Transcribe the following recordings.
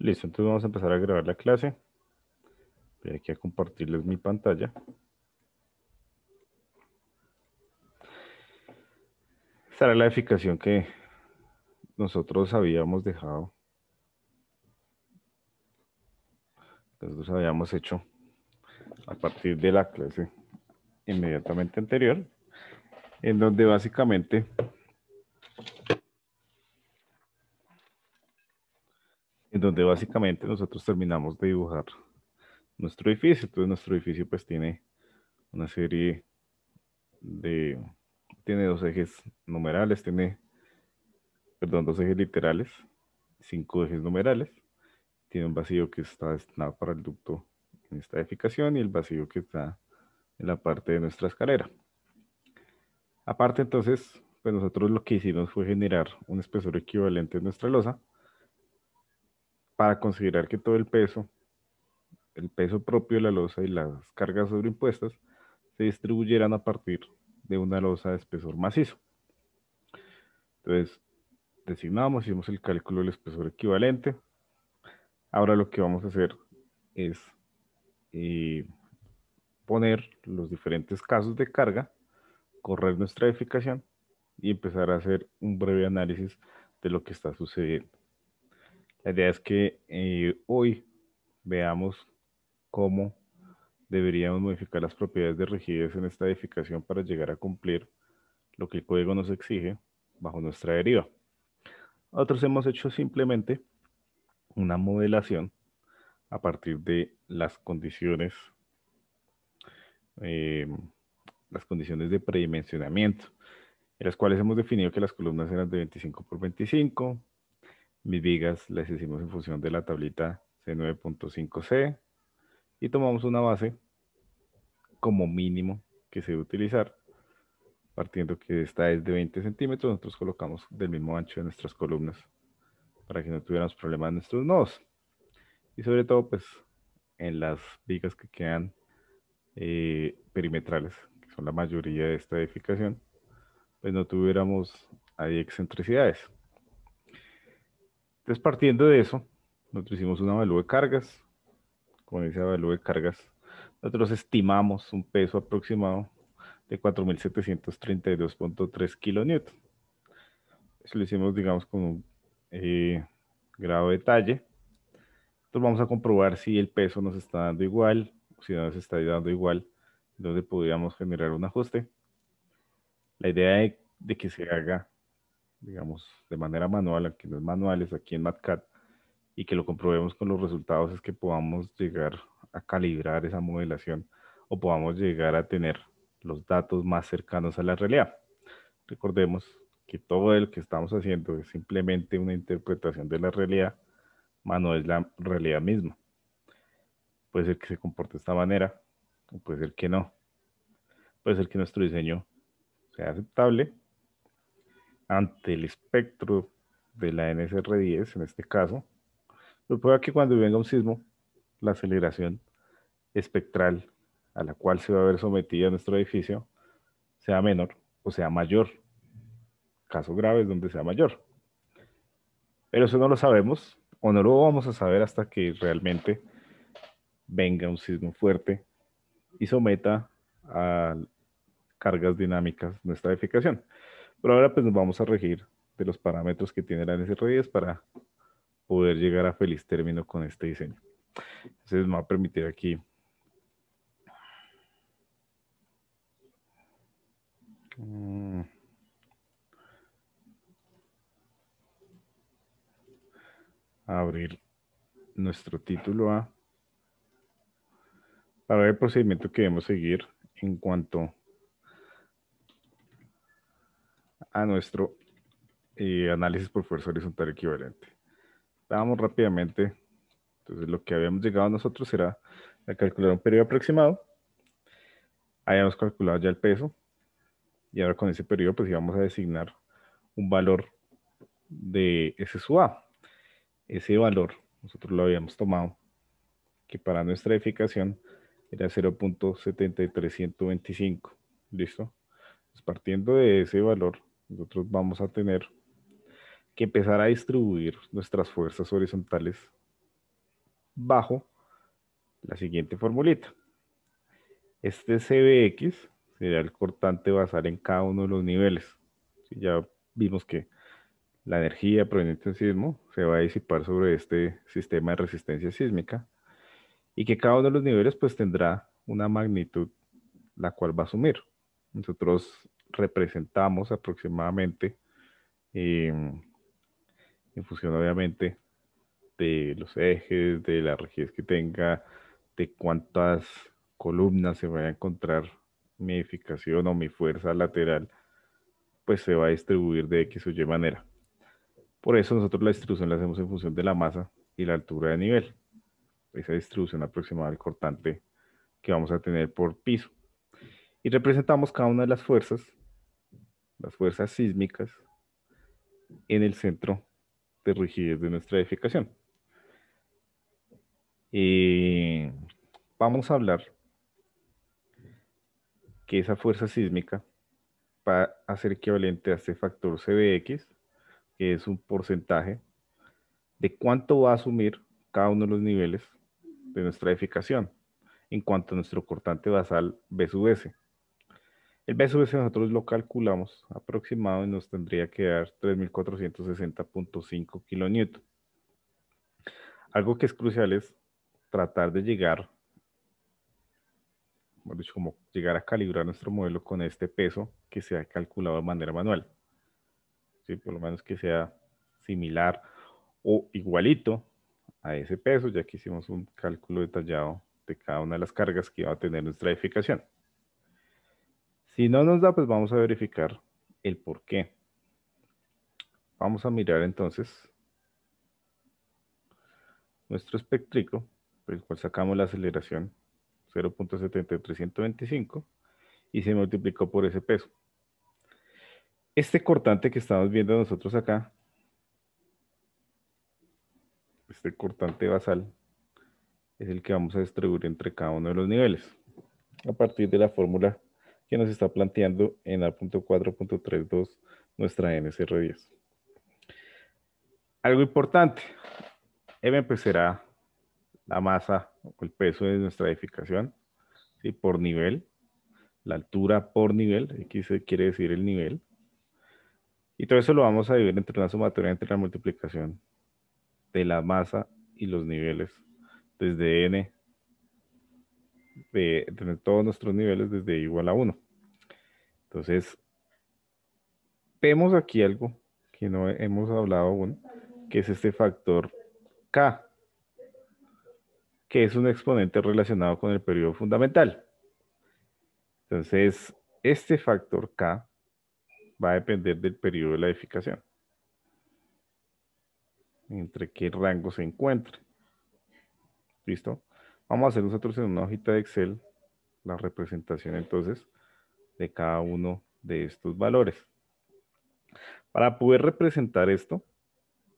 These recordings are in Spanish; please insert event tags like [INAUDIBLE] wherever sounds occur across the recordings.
Listo, entonces vamos a empezar a grabar la clase. Voy aquí a compartirles mi pantalla. Esta era la edificación que nosotros habíamos dejado. Nosotros habíamos hecho a partir de la clase inmediatamente anterior, en donde básicamente donde básicamente nosotros terminamos de dibujar nuestro edificio. Entonces nuestro edificio pues tiene una serie de, tiene dos ejes numerales, tiene, perdón, dos ejes literales, cinco ejes numerales, tiene un vacío que está destinado para el ducto en esta edificación y el vacío que está en la parte de nuestra escalera. Aparte entonces, pues nosotros lo que hicimos fue generar un espesor equivalente en nuestra losa para considerar que todo el peso, el peso propio de la losa y las cargas sobreimpuestas se distribuyeran a partir de una losa de espesor macizo. Entonces, designamos, hicimos el cálculo del espesor equivalente. Ahora lo que vamos a hacer es eh, poner los diferentes casos de carga, correr nuestra edificación y empezar a hacer un breve análisis de lo que está sucediendo. La idea es que eh, hoy veamos cómo deberíamos modificar las propiedades de rigidez en esta edificación para llegar a cumplir lo que el código nos exige bajo nuestra deriva. Nosotros hemos hecho simplemente una modelación a partir de las condiciones, eh, las condiciones de predimensionamiento, en las cuales hemos definido que las columnas eran de 25 por 25, mis vigas las hicimos en función de la tablita C9.5C y tomamos una base como mínimo que se debe utilizar. Partiendo que esta es de 20 centímetros, nosotros colocamos del mismo ancho de nuestras columnas para que no tuviéramos problemas en nuestros nodos. Y sobre todo, pues, en las vigas que quedan eh, perimetrales, que son la mayoría de esta edificación, pues no tuviéramos ahí excentricidades. Entonces, partiendo de eso, nosotros hicimos un avalúo de cargas. Con ese avalúo de cargas, nosotros estimamos un peso aproximado de 4.732.3 kN Eso lo hicimos, digamos, con un eh, grado de detalle. Entonces vamos a comprobar si el peso nos está dando igual, si no nos está dando igual, donde podríamos generar un ajuste. La idea es de que se haga digamos, de manera manual, aquí en los manuales, aquí en MATCAD, y que lo comprobemos con los resultados es que podamos llegar a calibrar esa modelación o podamos llegar a tener los datos más cercanos a la realidad. Recordemos que todo lo que estamos haciendo es simplemente una interpretación de la realidad, mano no es la realidad misma. Puede ser que se comporte de esta manera, puede ser que no. Puede ser que nuestro diseño sea aceptable ante el espectro de la NSR10, en este caso, lo prueba que cuando venga un sismo, la aceleración espectral a la cual se va a ver sometida nuestro edificio sea menor o sea mayor. caso grave es donde sea mayor. Pero eso no lo sabemos o no lo vamos a saber hasta que realmente venga un sismo fuerte y someta a cargas dinámicas nuestra edificación. Pero ahora pues nos vamos a regir de los parámetros que tiene la NSR para poder llegar a feliz término con este diseño. Entonces me va a permitir aquí mm. abrir nuestro título A para ver el procedimiento que debemos seguir en cuanto nuestro eh, análisis por fuerza horizontal equivalente. Vamos rápidamente. Entonces, lo que habíamos llegado nosotros era a calcular un periodo aproximado. Habíamos calculado ya el peso. Y ahora con ese periodo, pues íbamos a designar un valor de S sub A. Ese valor, nosotros lo habíamos tomado, que para nuestra edificación era 0.7325 ¿Listo? partiendo de ese valor, nosotros vamos a tener que empezar a distribuir nuestras fuerzas horizontales bajo la siguiente formulita. Este CBX será el cortante basal en cada uno de los niveles. ya vimos que la energía proveniente del sismo se va a disipar sobre este sistema de resistencia sísmica y que cada uno de los niveles pues tendrá una magnitud la cual va a asumir. Nosotros representamos aproximadamente em, en función obviamente de los ejes, de la rigidez que tenga, de cuántas columnas se vaya a encontrar mi edificación o mi fuerza lateral, pues se va a distribuir de X o Y manera. Por eso nosotros la distribución la hacemos en función de la masa y la altura de nivel. Esa distribución aproximada del cortante que vamos a tener por piso. Y representamos cada una de las fuerzas las fuerzas sísmicas en el centro de rigidez de nuestra edificación. Y eh, vamos a hablar que esa fuerza sísmica va a ser equivalente a este factor CBX, que es un porcentaje de cuánto va a asumir cada uno de los niveles de nuestra edificación en cuanto a nuestro cortante basal B sub S. El peso ese nosotros lo calculamos aproximado, y nos tendría que dar 3.460.5 kilonewton. Algo que es crucial es tratar de llegar, dicho, como llegar a calibrar nuestro modelo con este peso que se ha calculado de manera manual. ¿Sí? Por lo menos que sea similar o igualito a ese peso, ya que hicimos un cálculo detallado de cada una de las cargas que iba a tener nuestra edificación. Si no nos da, pues vamos a verificar el por qué. Vamos a mirar entonces nuestro espectrico, por el cual sacamos la aceleración 0.7325 y se multiplicó por ese peso. Este cortante que estamos viendo nosotros acá, este cortante basal, es el que vamos a distribuir entre cada uno de los niveles a partir de la fórmula que nos está planteando en 4.32 nuestra NSR10. Algo importante, MP será la masa o el peso de nuestra edificación ¿sí? por nivel, la altura por nivel, X quiere decir el nivel. Y todo eso lo vamos a dividir entre una sumatoria, entre la multiplicación de la masa y los niveles desde n de, todos nuestros niveles desde igual a 1. Entonces, vemos aquí algo que no hemos hablado aún, que es este factor K, que es un exponente relacionado con el periodo fundamental. Entonces, este factor K va a depender del periodo de la edificación. Entre qué rango se encuentra. ¿Listo? Vamos a hacer nosotros en una hojita de Excel la representación entonces de cada uno de estos valores. Para poder representar esto,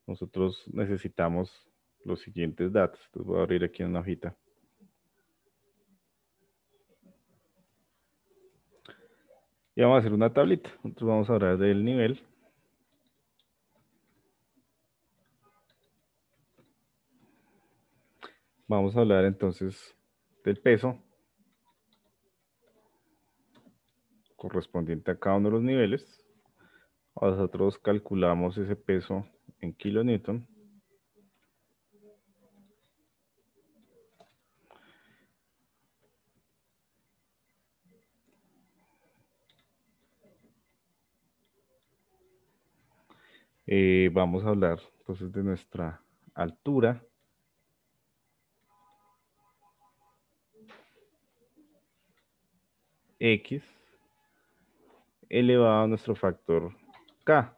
nosotros necesitamos los siguientes datos. Entonces voy a abrir aquí en una hojita. Y vamos a hacer una tablita. Entonces vamos a hablar del nivel Vamos a hablar entonces del peso correspondiente a cada uno de los niveles. Nosotros calculamos ese peso en kilonewton. Eh, vamos a hablar entonces de nuestra altura x elevado a nuestro factor k.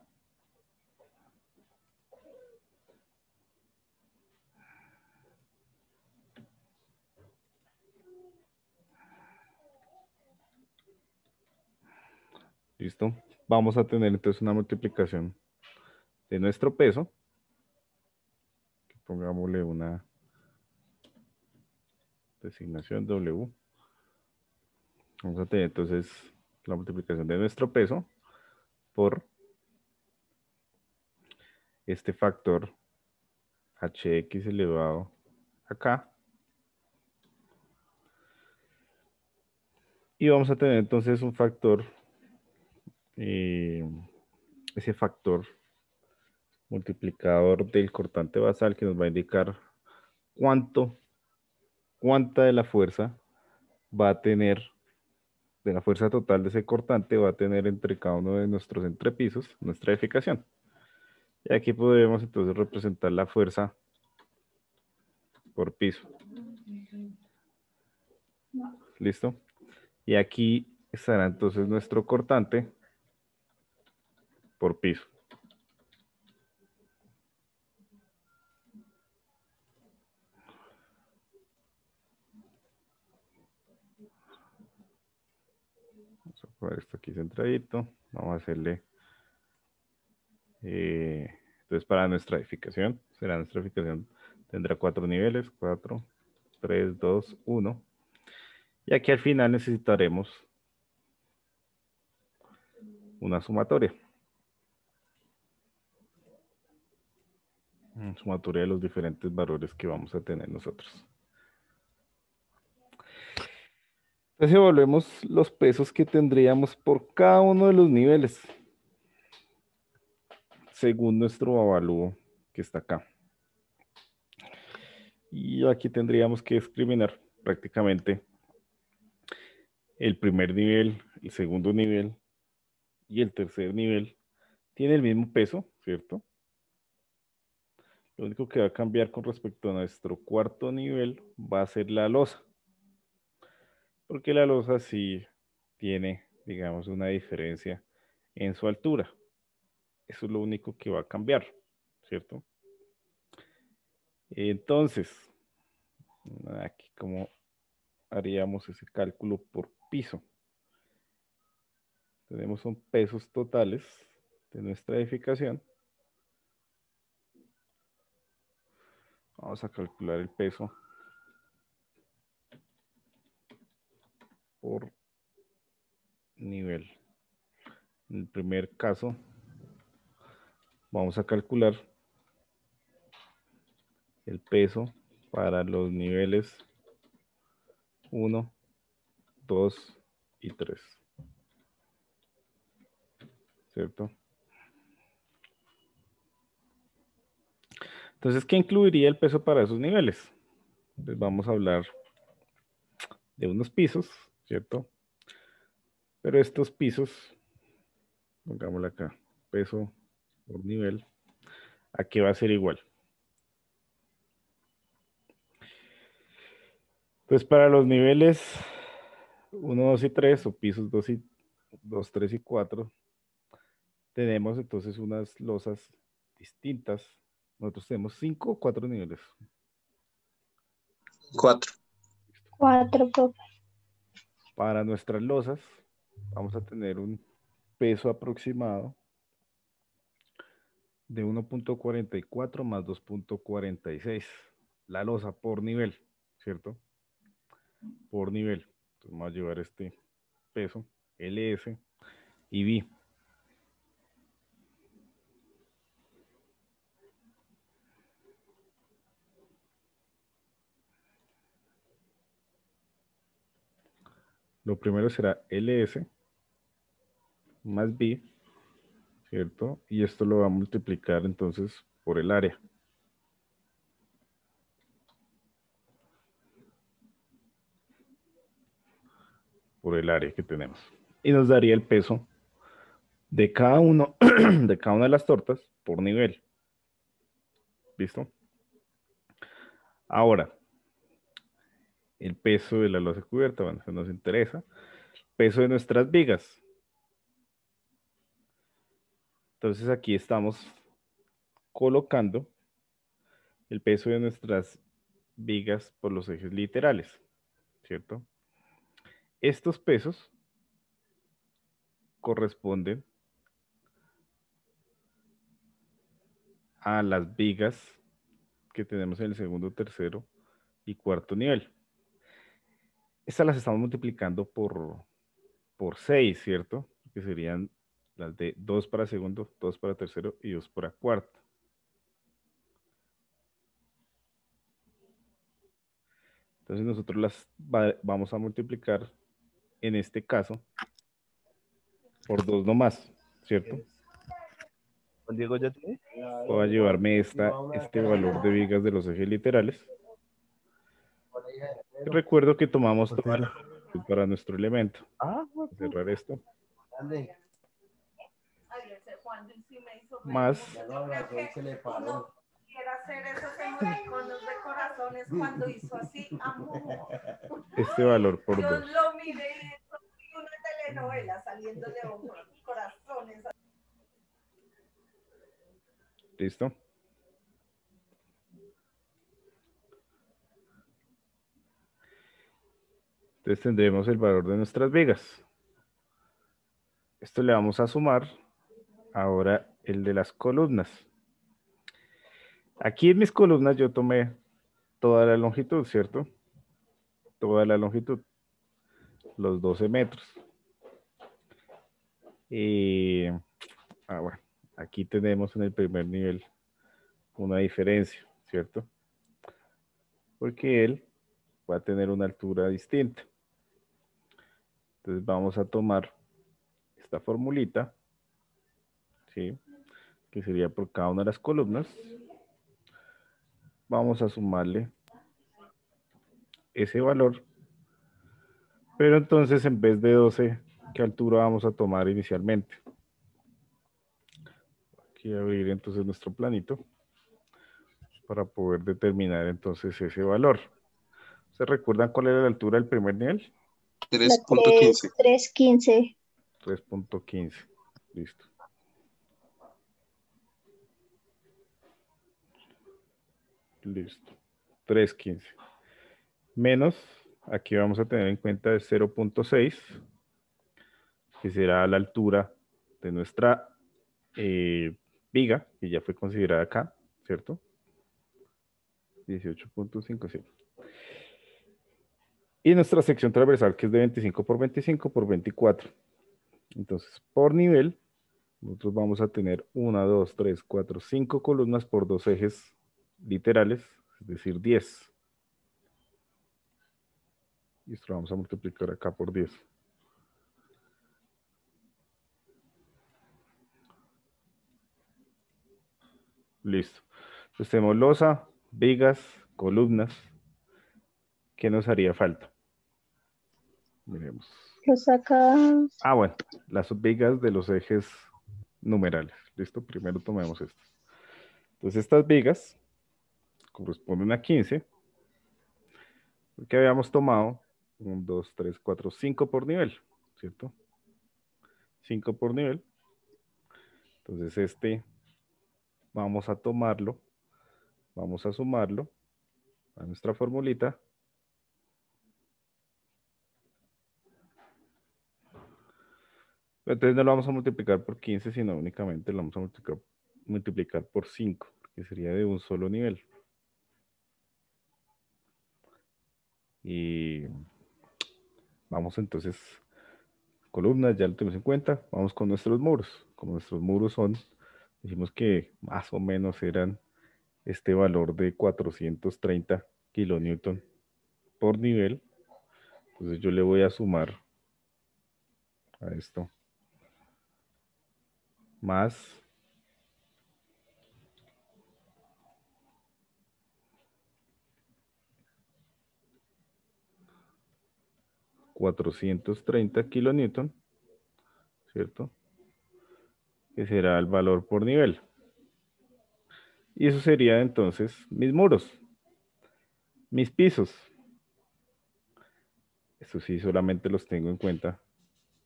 ¿Listo? Vamos a tener entonces una multiplicación de nuestro peso. Pongámosle una designación W. Vamos a tener entonces la multiplicación de nuestro peso por este factor hx elevado acá. Y vamos a tener entonces un factor, eh, ese factor multiplicador del cortante basal que nos va a indicar cuánto, cuánta de la fuerza va a tener de la fuerza total de ese cortante va a tener entre cada uno de nuestros entrepisos nuestra eficación. Y aquí podemos entonces representar la fuerza por piso. ¿Listo? Y aquí estará entonces nuestro cortante por piso. esto aquí centradito. Vamos a hacerle. Eh, entonces, para nuestra edificación, será nuestra edificación. Tendrá cuatro niveles: cuatro, tres dos, uno Y aquí al final necesitaremos una sumatoria. Una sumatoria de los diferentes valores que vamos a tener nosotros. Entonces evaluemos los pesos que tendríamos por cada uno de los niveles según nuestro avalúo que está acá. Y aquí tendríamos que discriminar prácticamente el primer nivel, el segundo nivel y el tercer nivel. Tiene el mismo peso, ¿cierto? Lo único que va a cambiar con respecto a nuestro cuarto nivel va a ser la losa porque la losa sí tiene, digamos, una diferencia en su altura. Eso es lo único que va a cambiar, ¿cierto? Entonces, aquí cómo haríamos ese cálculo por piso. Tenemos son pesos totales de nuestra edificación. Vamos a calcular el peso por nivel. En el primer caso, vamos a calcular el peso para los niveles 1, 2 y 3. ¿Cierto? Entonces, ¿qué incluiría el peso para esos niveles? Entonces, vamos a hablar de unos pisos ¿cierto? Pero estos pisos, pongámosle acá, peso por nivel, aquí va a ser igual. Entonces, pues para los niveles 1, 2 y 3, o pisos 2, y, 2 3 y 4, tenemos entonces unas losas distintas. Nosotros tenemos 5 o 4 niveles. 4. 4, profe. Para nuestras losas vamos a tener un peso aproximado de 1.44 más 2.46. La losa por nivel, ¿cierto? Por nivel. Entonces vamos a llevar este peso, LS y B. Lo primero será ls más b, ¿cierto? Y esto lo va a multiplicar entonces por el área. Por el área que tenemos. Y nos daría el peso de cada uno, [CLEARS THROAT] de cada una de las tortas por nivel. ¿Listo? Ahora, el peso de la losa cubierta, bueno, eso nos interesa, peso de nuestras vigas. Entonces aquí estamos colocando el peso de nuestras vigas por los ejes literales, ¿cierto? Estos pesos corresponden a las vigas que tenemos en el segundo, tercero y cuarto nivel estas las estamos multiplicando por, por 6, ¿cierto? Que serían las de 2 para segundo, 2 para tercero y 2 para cuarto. Entonces nosotros las vamos a multiplicar en este caso por 2 nomás, ¿cierto? Diego ya tiene? Voy a llevarme este valor de vigas de los ejes literales. Recuerdo que tomamos pues para, nuestro elemento. Ah, Cerrar esto. Más. Quiero Hacer eso, y con los de corazones cuando hizo así, amor. Este valor, por Dios. Dos. lo miré, y una telenovela saliendo de corazones. Listo. Entonces tendremos el valor de nuestras vigas. Esto le vamos a sumar ahora el de las columnas. Aquí en mis columnas yo tomé toda la longitud, ¿cierto? Toda la longitud, los 12 metros. Y, ah, bueno, aquí tenemos en el primer nivel una diferencia, ¿cierto? Porque él va a tener una altura distinta. Entonces vamos a tomar esta formulita, ¿sí? que sería por cada una de las columnas. Vamos a sumarle ese valor. Pero entonces en vez de 12, ¿qué altura vamos a tomar inicialmente? Aquí abrir entonces nuestro planito para poder determinar entonces ese valor. ¿Se recuerdan cuál era la altura del primer nivel? 3.15. 3.15. 3.15. Listo. Listo. 3.15. Menos, aquí vamos a tener en cuenta el 0.6, que será la altura de nuestra eh, viga, que ya fue considerada acá, ¿cierto? 18.57 y nuestra sección transversal que es de 25 por 25 por 24. Entonces, por nivel, nosotros vamos a tener 1, 2, 3, 4, 5 columnas por dos ejes literales, es decir, 10. Y esto lo vamos a multiplicar acá por 10. Listo. Entonces tenemos losa, vigas, columnas. ¿Qué nos haría falta? Miremos. Ah, bueno, las vigas de los ejes numerales. Listo, primero tomemos esto. Entonces, estas vigas corresponden a 15. Porque habíamos tomado 1, 2, 3, 4, 5 por nivel, ¿cierto? 5 por nivel. Entonces, este vamos a tomarlo, vamos a sumarlo a nuestra formulita Entonces no lo vamos a multiplicar por 15, sino únicamente lo vamos a multiplicar, por 5, que sería de un solo nivel. Y vamos entonces, columnas, ya lo tenemos en cuenta, vamos con nuestros muros. Como nuestros muros son, dijimos que más o menos eran este valor de 430 kN por nivel. Entonces yo le voy a sumar a esto más ...430 kilonewton... ¿cierto? Que será el valor por nivel. Y eso sería entonces mis muros, mis pisos. Eso sí solamente los tengo en cuenta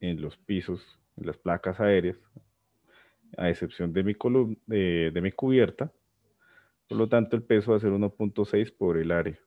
en los pisos, en las placas aéreas, a excepción de mi, mi cubierta. Por lo tanto, el peso va a ser 1.6 por el área.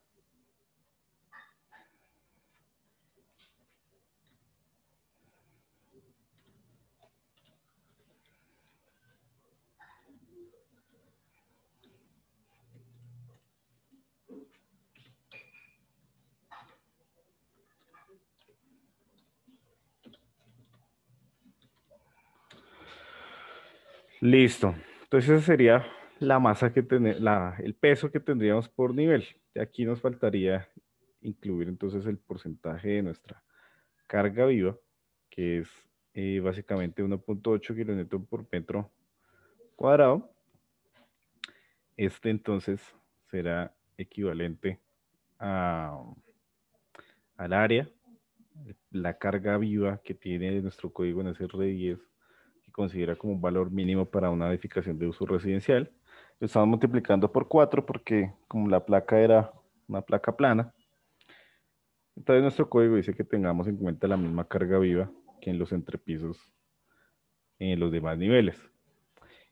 Listo. Entonces esa sería la masa que tenemos, el peso que tendríamos por nivel. De aquí nos faltaría incluir entonces el porcentaje de nuestra carga viva, que es eh, básicamente 1.8 kilonewton por metro cuadrado. Este entonces será equivalente a, al área, la carga viva que tiene nuestro código en 10 considera como un valor mínimo para una edificación de uso residencial. Lo estamos multiplicando por 4 porque como la placa era una placa plana, entonces nuestro código dice que tengamos en cuenta la misma carga viva que en los entrepisos en los demás niveles.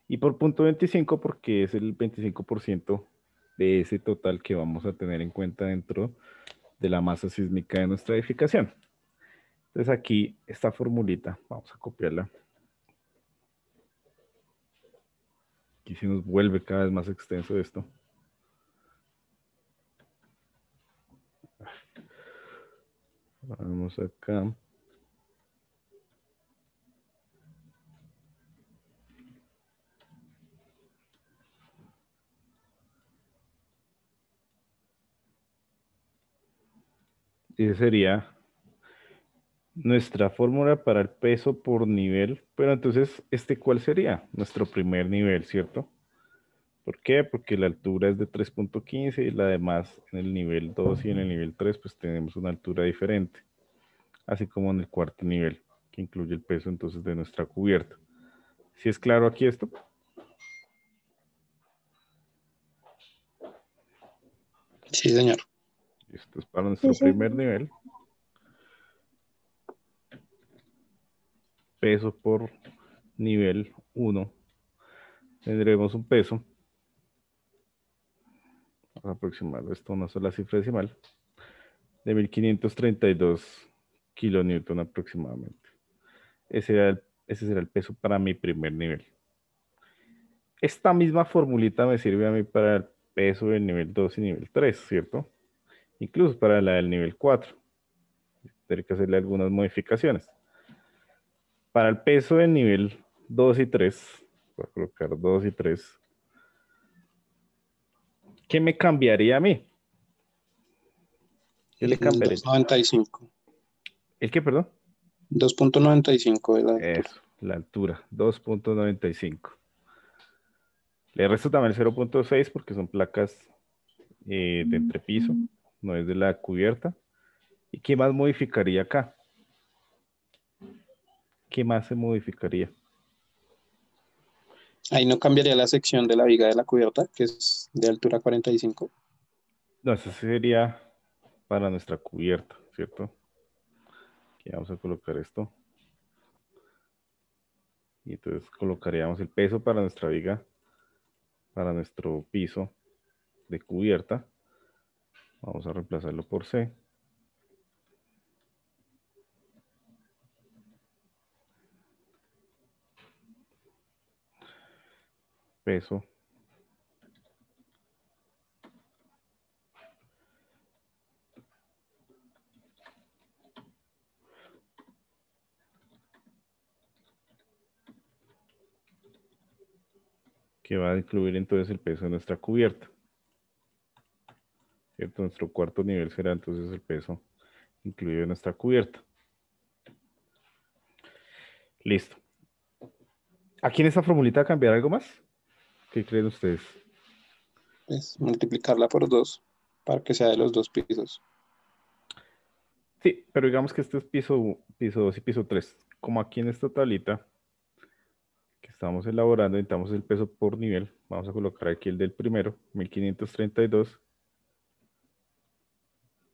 Y por punto 25 porque es el 25% de ese total que vamos a tener en cuenta dentro de la masa sísmica de nuestra edificación. Entonces aquí esta formulita, vamos a copiarla Aquí se nos vuelve cada vez más extenso esto. Vamos acá. Y sería nuestra fórmula para el peso por nivel, pero entonces, ¿este cuál sería? Nuestro primer nivel, ¿cierto? ¿Por qué? Porque la altura es de 3.15 y la demás en el nivel 2 y en el nivel 3 pues tenemos una altura diferente, así como en el cuarto nivel, que incluye el peso entonces de nuestra cubierta. ¿Si es claro aquí esto? Sí, señor. Esto es para nuestro primer nivel. peso por nivel 1. Tendremos un peso. Vamos a aproximar esto una sola cifra decimal. De 1532 kilonewton aproximadamente. Ese, ese será el peso para mi primer nivel. Esta misma formulita me sirve a mí para el peso del nivel 2 y nivel 3, ¿cierto? Incluso para la del nivel 4. Tendré que hacerle algunas modificaciones. Para el peso del nivel 2 y 3, voy a colocar 2 y 3. ¿Qué me cambiaría a mí? le cambiaría? ¿El qué, perdón? 2.95 ¿verdad? la Eso, la altura, 2.95. Le resto también 0.6 porque son placas eh, de entrepiso, no es de la cubierta. ¿Y qué más modificaría acá? ¿qué más se modificaría? Ahí no cambiaría la sección de la viga de la cubierta, que es de altura 45. No, eso sería para nuestra cubierta, ¿cierto? Aquí vamos a colocar esto. Y entonces colocaríamos el peso para nuestra viga, para nuestro piso de cubierta. Vamos a reemplazarlo por C. peso. que va a incluir entonces el peso de nuestra cubierta. ¿Cierto? Nuestro cuarto nivel será entonces el peso incluido en nuestra cubierta. Listo. ¿Aquí en esta formulita cambiar algo más? ¿Qué creen ustedes? Es multiplicarla por dos para que sea de los dos pisos. Sí, pero digamos que este es piso, piso 2 y piso 3. Como aquí en esta tablita que estamos elaborando, necesitamos el peso por nivel. Vamos a colocar aquí el del primero, 1532.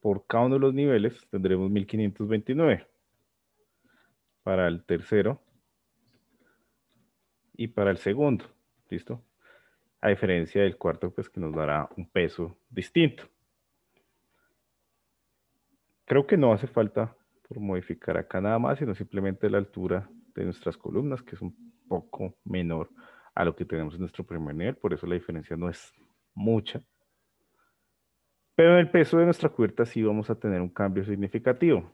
Por cada uno de los niveles tendremos 1529. Para el tercero y para el segundo. ¿Listo? a diferencia del cuarto, pues que nos dará un peso distinto. Creo que no hace falta por modificar acá nada más, sino simplemente la altura de nuestras columnas, que es un poco menor a lo que tenemos en nuestro primer nivel, por eso la diferencia no es mucha. Pero en el peso de nuestra cubierta sí vamos a tener un cambio significativo.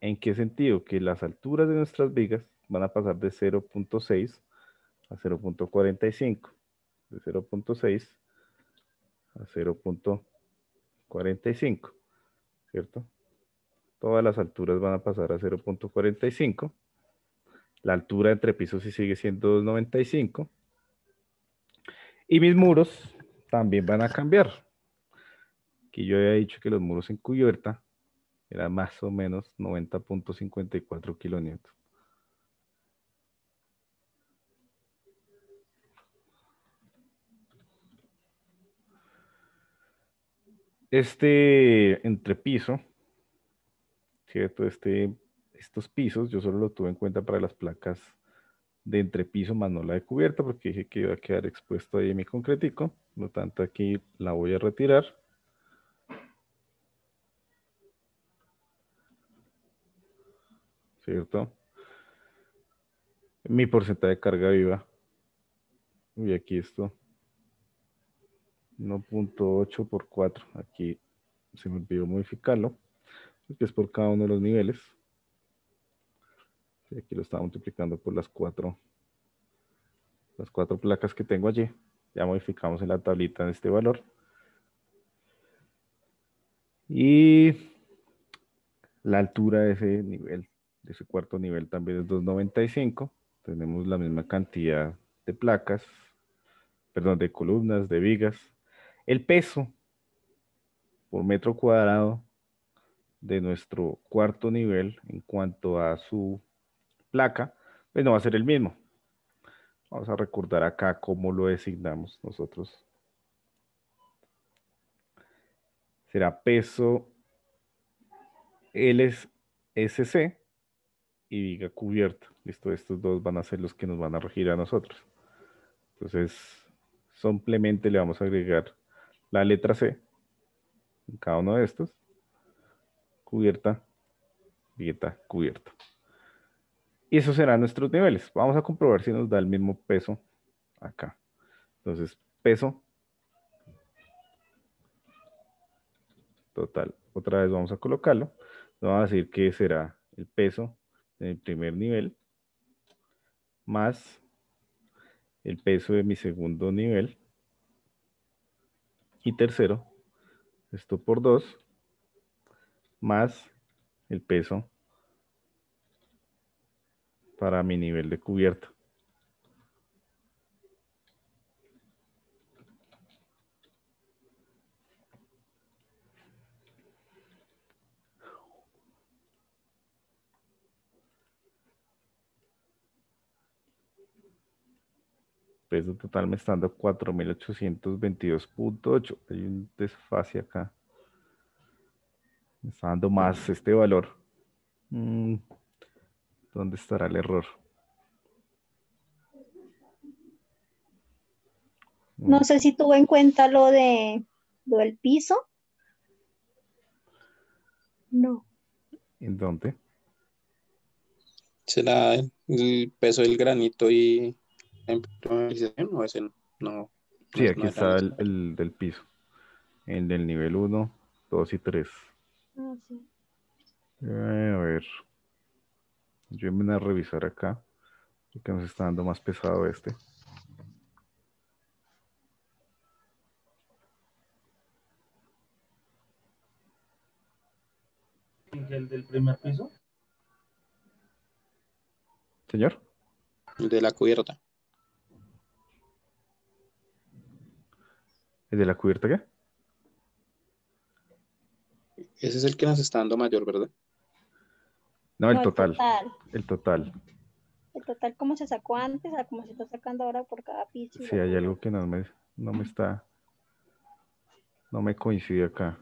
¿En qué sentido? Que las alturas de nuestras vigas van a pasar de 0.6 a 0.45 de 0.6 a 0.45, ¿cierto? Todas las alturas van a pasar a 0.45. La altura entre pisos sí sigue siendo 2.95. Y mis muros también van a cambiar. Aquí yo había dicho que los muros en cubierta eran más o menos 90.54 kilonewtons. Este entrepiso, ¿cierto? Este, estos pisos yo solo lo tuve en cuenta para las placas de entrepiso más no la de cubierta porque dije que iba a quedar expuesto ahí mi concretico. no tanto, aquí la voy a retirar. ¿Cierto? Mi porcentaje de carga viva. Y aquí esto 1.8 por 4. Aquí se me olvidó modificarlo, porque es por cada uno de los niveles. aquí lo estaba multiplicando por las 4 las cuatro placas que tengo allí. Ya modificamos en la tablita este valor. Y la altura de ese nivel, de ese cuarto nivel también es 295. Tenemos la misma cantidad de placas, perdón, de columnas, de vigas, el peso por metro cuadrado de nuestro cuarto nivel en cuanto a su placa, pues no va a ser el mismo. Vamos a recordar acá cómo lo designamos nosotros. Será peso LSC y viga cubierta. Listo, estos dos van a ser los que nos van a regir a nosotros. Entonces, simplemente le vamos a agregar la letra C en cada uno de estos. Cubierta, dieta, cubierta. Y esos serán nuestros niveles. Vamos a comprobar si nos da el mismo peso acá. Entonces, peso total. Otra vez vamos a colocarlo. Vamos a decir que será el peso del primer nivel más el peso de mi segundo nivel y tercero, esto por 2, más el peso para mi nivel de cubierta. peso total me está dando 4.822.8. Hay un desfase acá. Me está dando más este valor. Mm, ¿Dónde estará el error? No sé si tuvo en cuenta lo de lo del piso. No. ¿En dónde? Será el peso del granito y en no? Sí, aquí está el, del piso. El del nivel 1, 2 y 3. Ah, sí. Eh, a ver. Yo voy a revisar acá. Porque nos está dando más pesado este. ¿El del primer piso? Señor. El de la cubierta. de la cubierta qué? Ese es el que nos está dando mayor, ¿verdad? No, el, total, el total, el total. como se sacó antes, a ah, como se está sacando ahora por cada piso. Sí, hay algo que no me, no me está, no me coincide acá.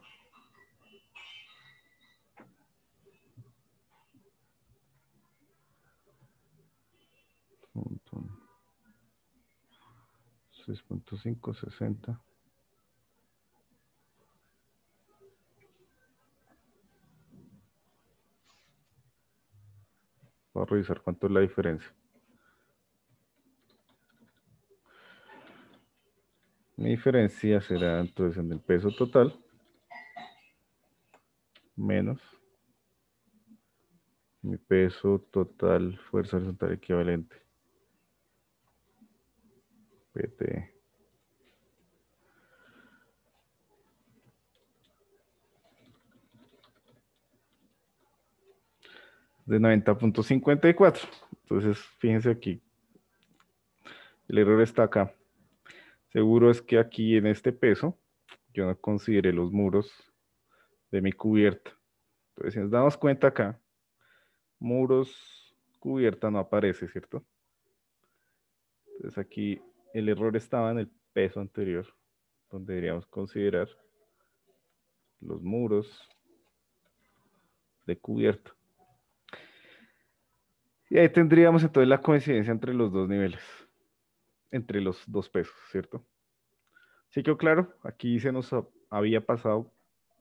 Punto. 6.5, revisar cuánto es la diferencia. Mi diferencia será entonces en el peso total menos mi peso total fuerza horizontal equivalente. PT de 90.54. Entonces, fíjense aquí. El error está acá. Seguro es que aquí en este peso, yo no consideré los muros de mi cubierta. Entonces, si nos damos cuenta acá, muros, cubierta no aparece, ¿cierto? Entonces aquí el error estaba en el peso anterior, donde deberíamos considerar los muros de cubierta. Y ahí tendríamos entonces la coincidencia entre los dos niveles, entre los dos pesos, ¿cierto? Sí quedó claro, aquí se nos había pasado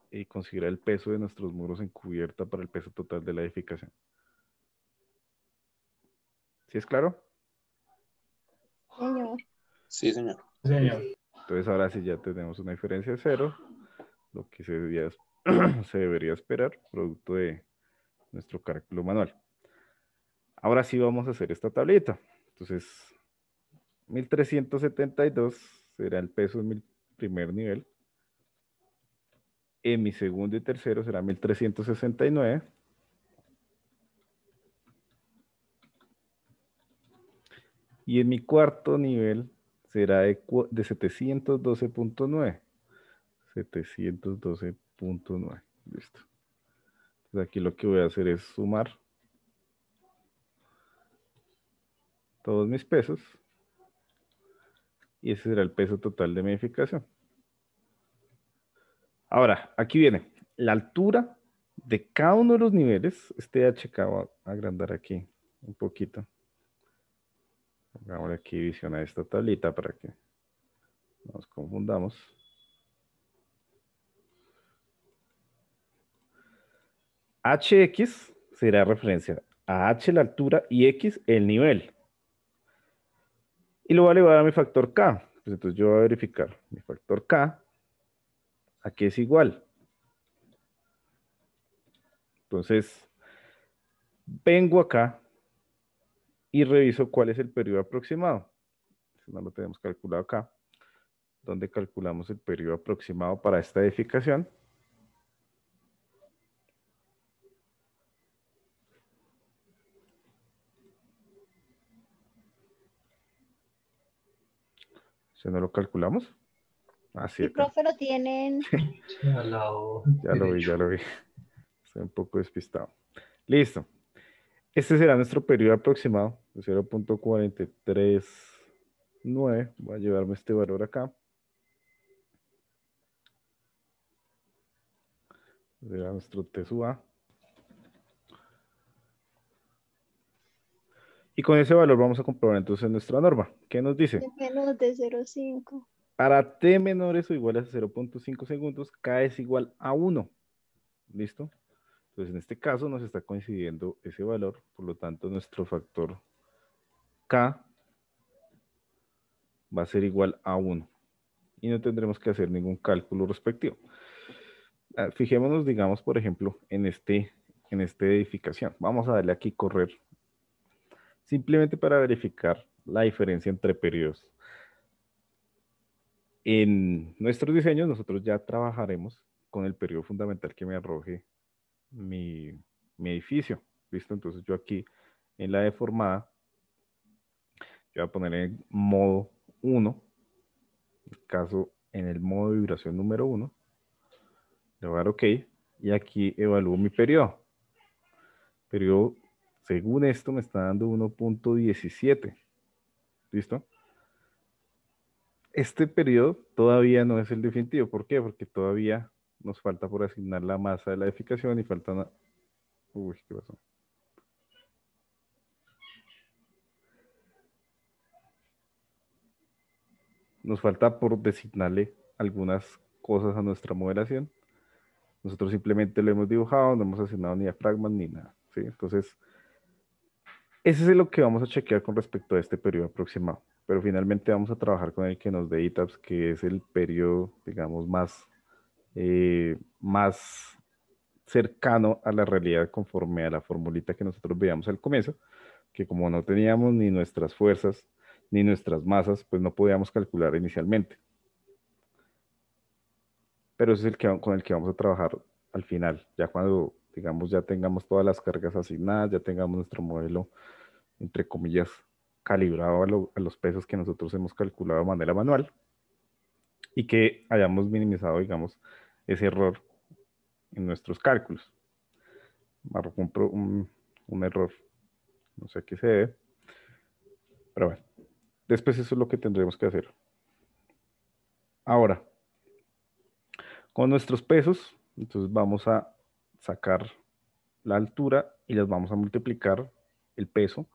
y eh, considerar el peso de nuestros muros en cubierta para el peso total de la edificación. ¿Sí es claro? Sí, señor. Entonces ahora sí ya tenemos una diferencia de cero, lo que se [CLEARS THROAT] se debería esperar, producto de nuestro cálculo manual. Ahora sí vamos a hacer esta tablita. Entonces, 1372 será el peso en mi primer nivel. En mi segundo y tercero será 1369. Y en mi cuarto nivel será de, de 712.9. 712.9. Listo. Entonces aquí lo que voy a hacer es sumar todos mis pesos y ese será el peso total de mi edificación. Ahora, aquí viene la altura de cada uno de los niveles. Este HK va a agrandar aquí un poquito. Ahora aquí visión a esta tablita para que no nos confundamos. HX será referencia a H la altura y X el nivel y lo voy a elevar a mi factor K. Pues entonces yo voy a verificar mi factor K Aquí es igual. Entonces, vengo acá y reviso cuál es el periodo aproximado. Si no lo tenemos calculado acá, donde calculamos el periodo aproximado para esta edificación. Si no lo calculamos. Así ah, sí. profe lo tienen. [LAUGHS] ya lo vi, ya lo vi. Estoy un poco despistado. Listo. Este será nuestro periodo aproximado 0.439. Voy a llevarme este valor acá. Será nuestro T sub A. Y con ese valor vamos a comprobar entonces nuestra norma. ¿Qué nos dice? Menos de 0,5. Para t menores o iguales a 0.5 segundos, k es igual a 1. ¿Listo? Entonces en este caso nos está coincidiendo ese valor, por lo tanto nuestro factor k va a ser igual a 1. Y no tendremos que hacer ningún cálculo respectivo. Ah, fijémonos, digamos, por ejemplo, en, este, en esta edificación. Vamos a darle aquí correr simplemente para verificar la diferencia entre periodos. En nuestros diseños nosotros ya trabajaremos con el periodo fundamental que me arroje mi, edificio. ¿Listo? Entonces yo aquí en la deformada, yo voy a poner en modo 1, en caso en el modo de vibración número 1, le voy a dar OK y aquí evalúo mi periodo. Periodo según esto me está dando 1.17. ¿Listo? Este periodo todavía no es el definitivo. ¿Por qué? Porque todavía nos falta por asignar la masa de la edificación y falta... Una... Uy, ¿qué pasó? Nos falta por designarle algunas cosas a nuestra modelación. Nosotros simplemente lo hemos dibujado, no hemos asignado ni fragment ni nada. ¿sí? Entonces, ese es lo que vamos a chequear con respecto a este periodo aproximado. Pero finalmente vamos a trabajar con el que nos dé ITAPS, e que es el periodo, digamos, más, eh, más cercano a la realidad conforme a la formulita que nosotros veíamos al comienzo, que como no teníamos ni nuestras fuerzas ni nuestras masas, pues no podíamos calcular inicialmente. Pero ese es el que, con el que vamos a trabajar al final, ya cuando digamos, ya tengamos todas las cargas asignadas, ya tengamos nuestro modelo, entre comillas, calibrado a, los pesos que nosotros hemos calculado de manera manual y que hayamos minimizado, digamos, ese error en nuestros cálculos. Un, un error, no sé qué se debe, pero bueno, después eso es lo que tendremos que hacer. Ahora, con nuestros pesos, entonces vamos a sacar la altura y las vamos a multiplicar el peso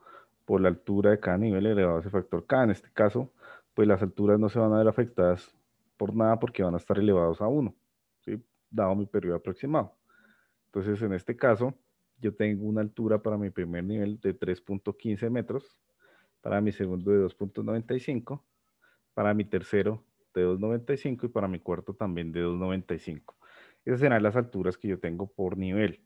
por la altura de cada nivel elevado a ese factor K. En este caso, pues las alturas no se van a ver afectadas por nada porque van a estar elevados a 1, ¿sí? dado mi periodo aproximado. Entonces, en este caso, yo tengo una altura para mi primer nivel de 3.15 metros, para mi segundo de 2.95, para mi tercero de 2.95 y para mi cuarto también de 2.95. Esas serán las alturas que yo tengo por nivel.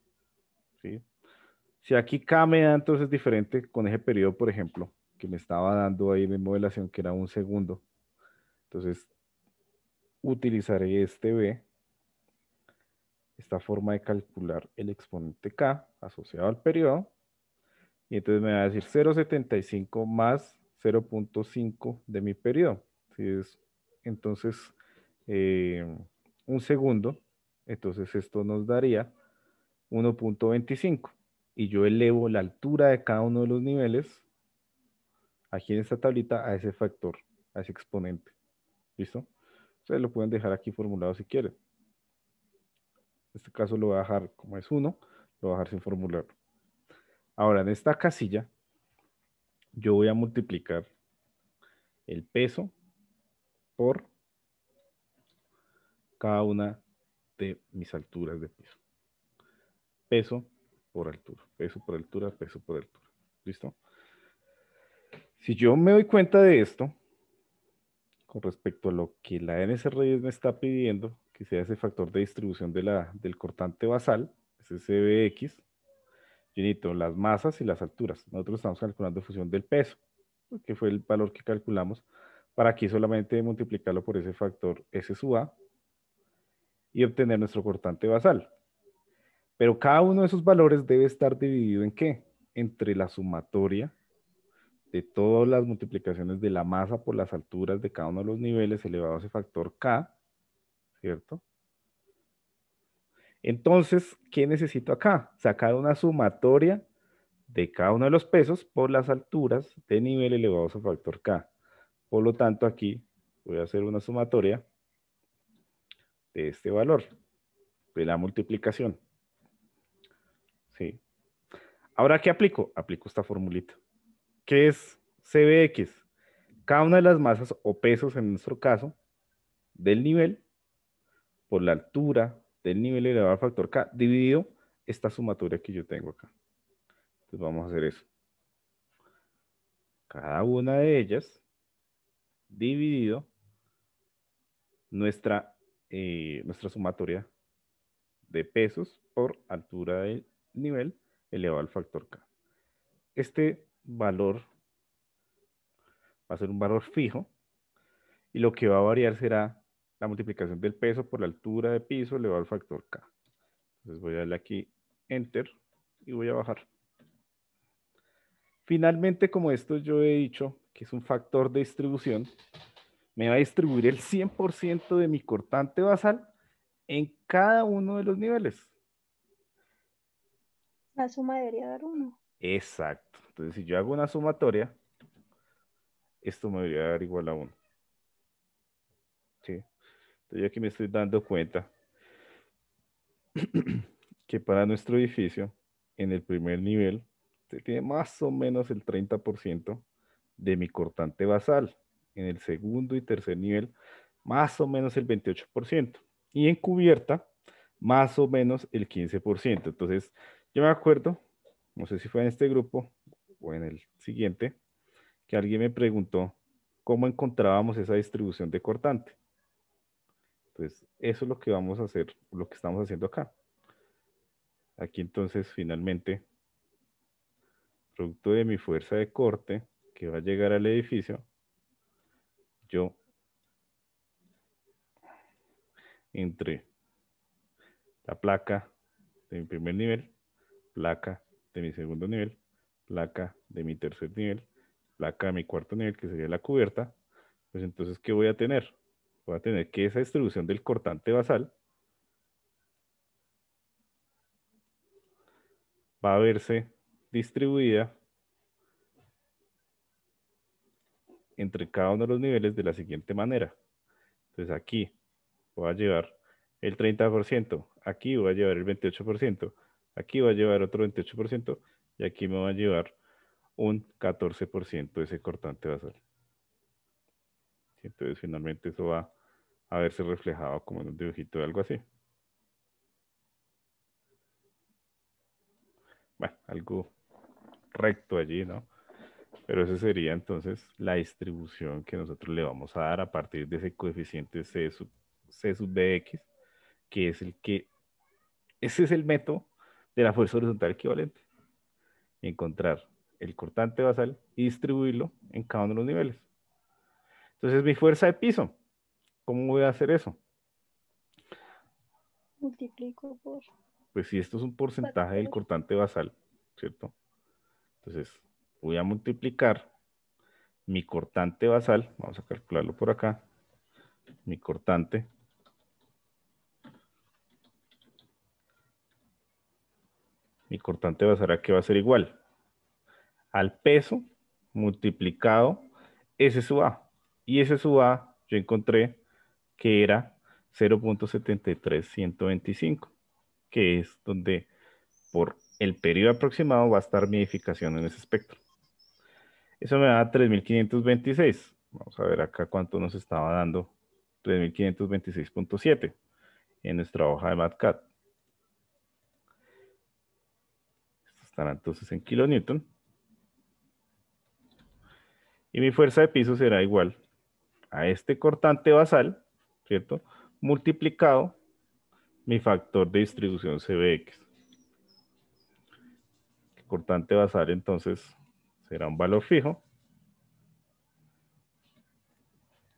Si aquí K me da entonces diferente con ese periodo, por ejemplo, que me estaba dando ahí de modelación, que era un segundo. Entonces, utilizaré este B, esta forma de calcular el exponente K asociado al periodo. Y entonces me va a decir 0.75 más 0.5 de mi periodo. entonces, eh, un segundo entonces esto nos daría 1.25 y yo elevo la altura de cada uno de los niveles aquí en esta tablita a ese factor, a ese exponente. ¿Listo? Ustedes lo pueden dejar aquí formulado si quieren. En este caso lo voy a dejar como es 1, lo voy a dejar sin formularlo. Ahora en esta casilla yo voy a multiplicar el peso por cada una de mis alturas de piso. Peso por altura, peso por altura, peso por altura. ¿Listo? Si yo me doy cuenta de esto, con respecto a lo que la NS me está pidiendo, que sea ese factor de distribución de la, del cortante basal, CBX, yo necesito las masas y las alturas. Nosotros estamos calculando en función del peso, que fue el valor que calculamos, para aquí solamente multiplicarlo por ese factor S sub A, y obtener nuestro cortante basal. Pero cada uno de esos valores debe estar dividido en qué? Entre la sumatoria de todas las multiplicaciones de la masa por las alturas de cada uno de los niveles elevados a ese factor K, ¿cierto? Entonces, ¿qué necesito acá? Sacar una sumatoria de cada uno de los pesos por las alturas de nivel elevado a factor K. Por lo tanto, aquí voy a hacer una sumatoria de este valor, de la multiplicación. ¿Sí? Ahora, ¿qué aplico? Aplico esta formulita. ¿Qué es CBX? Cada una de las masas o pesos, en nuestro caso, del nivel por la altura del nivel elevado al factor K dividido esta sumatoria que yo tengo acá. Entonces vamos a hacer eso. Cada una de ellas dividido nuestra eh, nuestra sumatoria de pesos por altura del nivel elevado al factor K. Este valor va a ser un valor fijo y lo que va a variar será la multiplicación del peso por la altura de piso elevado al factor K. Entonces voy a darle aquí Enter y voy a bajar. Finalmente, como esto yo he dicho que es un factor de distribución, me va a distribuir el 100% de mi cortante basal en cada uno de los niveles. La suma debería dar 1. Exacto. Entonces, si yo hago una sumatoria, esto me debería dar igual a 1. ¿Sí? Entonces, yo aquí me estoy dando cuenta [CLEARS THROAT] que para nuestro edificio, en el primer nivel, se tiene más o menos el 30% de mi cortante basal en el segundo y tercer nivel, más o menos el 28%. Y en cubierta, más o menos el 15%. Entonces, yo me acuerdo, no sé si fue en este grupo o en el siguiente, que alguien me preguntó cómo encontrábamos esa distribución de cortante. Entonces, eso es lo que vamos a hacer, lo que estamos haciendo acá. Aquí entonces, finalmente, producto de mi fuerza de corte que va a llegar al edificio, yo entre la placa de mi primer nivel, placa de mi segundo nivel, placa de mi tercer nivel, placa de mi cuarto nivel, que sería la cubierta, pues entonces, ¿qué voy a tener? Voy a tener que esa distribución del cortante basal va a verse distribuida entre cada uno de los niveles de la siguiente manera. Entonces aquí voy a llevar el 30%, aquí voy a llevar el 28%, aquí va a llevar otro 28% y aquí me va a llevar un 14% de ese cortante basal. Entonces finalmente eso va a verse reflejado como en un dibujito de algo así. Bueno, algo recto allí, ¿no? Pero esa sería entonces la distribución que nosotros le vamos a dar a partir de ese coeficiente C sub, C sub BX, que es el que, ese es el método de la fuerza horizontal equivalente. Encontrar el cortante basal y distribuirlo en cada uno de los niveles. Entonces mi fuerza de piso, ¿cómo voy a hacer eso? Multiplico por... Pues si esto es un porcentaje del cortante basal, ¿cierto? Entonces, voy a multiplicar mi cortante basal, vamos a calcularlo por acá, mi cortante mi cortante basal a qué va a ser igual al peso multiplicado S sub A. Y S sub A yo encontré que era 0.73125, que es donde por el periodo aproximado va a estar mi edificación en ese espectro. Eso me da 3.526. Vamos a ver acá cuánto nos estaba dando 3.526.7 en nuestra hoja de MATCAT. Estará entonces en kilonewton. Y mi fuerza de piso será igual a este cortante basal, ¿cierto? Multiplicado mi factor de distribución CBX. cortante basal entonces será un valor fijo.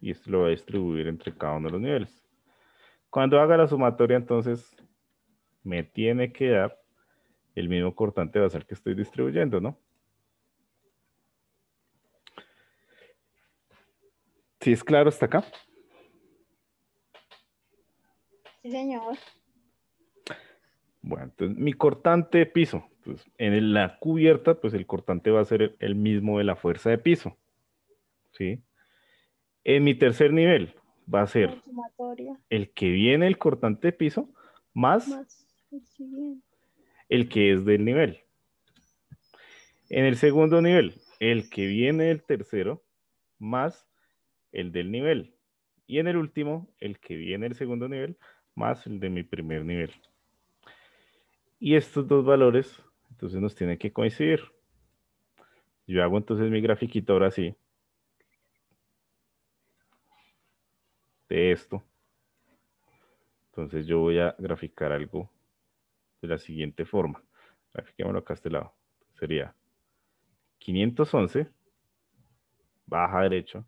Y esto lo va a distribuir entre cada uno de los niveles. Cuando haga la sumatoria, entonces, me tiene que dar el mismo cortante basal que estoy distribuyendo, ¿no? ¿Sí es claro hasta acá? Sí, señor. Bueno, entonces mi cortante de piso, pues, en la cubierta, pues el cortante va a ser el mismo de la fuerza de piso. ¿Sí? En mi tercer nivel va a ser el que viene el cortante de piso más, el, que es del nivel. En el segundo nivel, el que viene el tercero más el del nivel. Y en el último, el que viene el segundo nivel más el de mi primer nivel. Y estos dos valores, entonces nos tienen que coincidir. Yo hago entonces mi grafiquito ahora sí. De esto. Entonces yo voy a graficar algo de la siguiente forma. Grafiquémoslo acá a este lado. Sería 511, baja derecho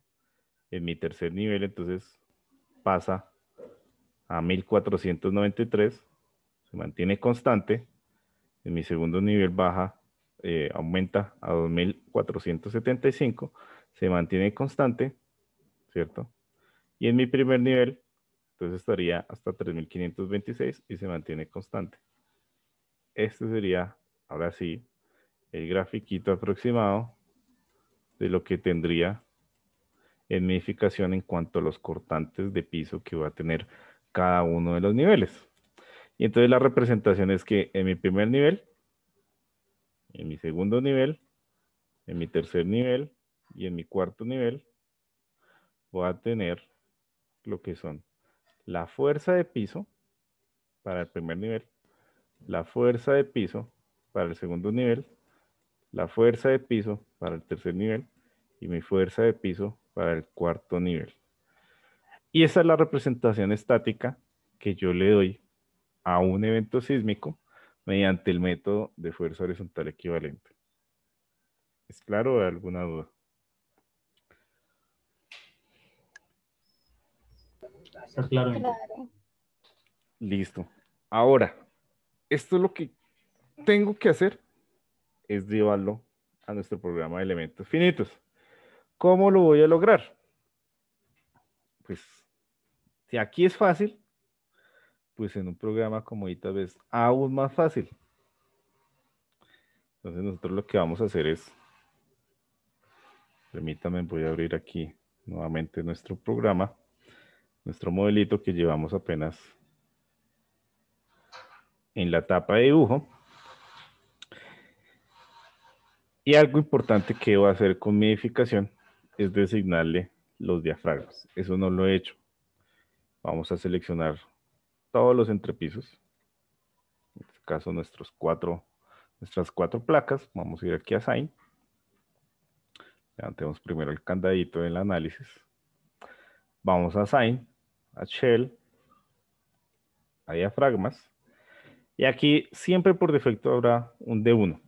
En mi tercer nivel entonces pasa a 1493 mantiene constante. En mi segundo nivel baja, eh, aumenta a 2475, se mantiene constante, ¿cierto? Y en mi primer nivel, entonces estaría hasta 3526 y se mantiene constante. Este sería, ahora sí, el grafiquito aproximado de lo que tendría en mi edificación en cuanto a los cortantes de piso que va a tener cada uno de los niveles. Y entonces la representación es que en mi primer nivel, en mi segundo nivel, en mi tercer nivel y en mi cuarto nivel, voy a tener lo que son la fuerza de piso para el primer nivel, la fuerza de piso para el segundo nivel, la fuerza de piso para el tercer nivel y mi fuerza de piso para el cuarto nivel. Y esa es la representación estática que yo le doy a un evento sísmico mediante el método de fuerza horizontal equivalente. ¿Es claro o alguna duda? Está claro. Listo. Ahora, esto lo que tengo que hacer, es llevarlo a nuestro programa de elementos finitos. ¿Cómo lo voy a lograr? Pues, si aquí es fácil, pues en un programa como tal es aún más fácil. Entonces nosotros lo que vamos a hacer es, permítame, voy a abrir aquí nuevamente nuestro programa, nuestro modelito que llevamos apenas en la tapa de dibujo. Y algo importante que voy a hacer con mi edificación es designarle los diafragmas. Eso no lo he hecho. Vamos a seleccionar todos los entrepisos. En este caso, nuestros cuatro, nuestras cuatro placas. Vamos a ir aquí a Sign. Levantemos primero el candadito del análisis. Vamos a Sign, a Shell, a diafragmas. Y aquí siempre por defecto habrá un D1.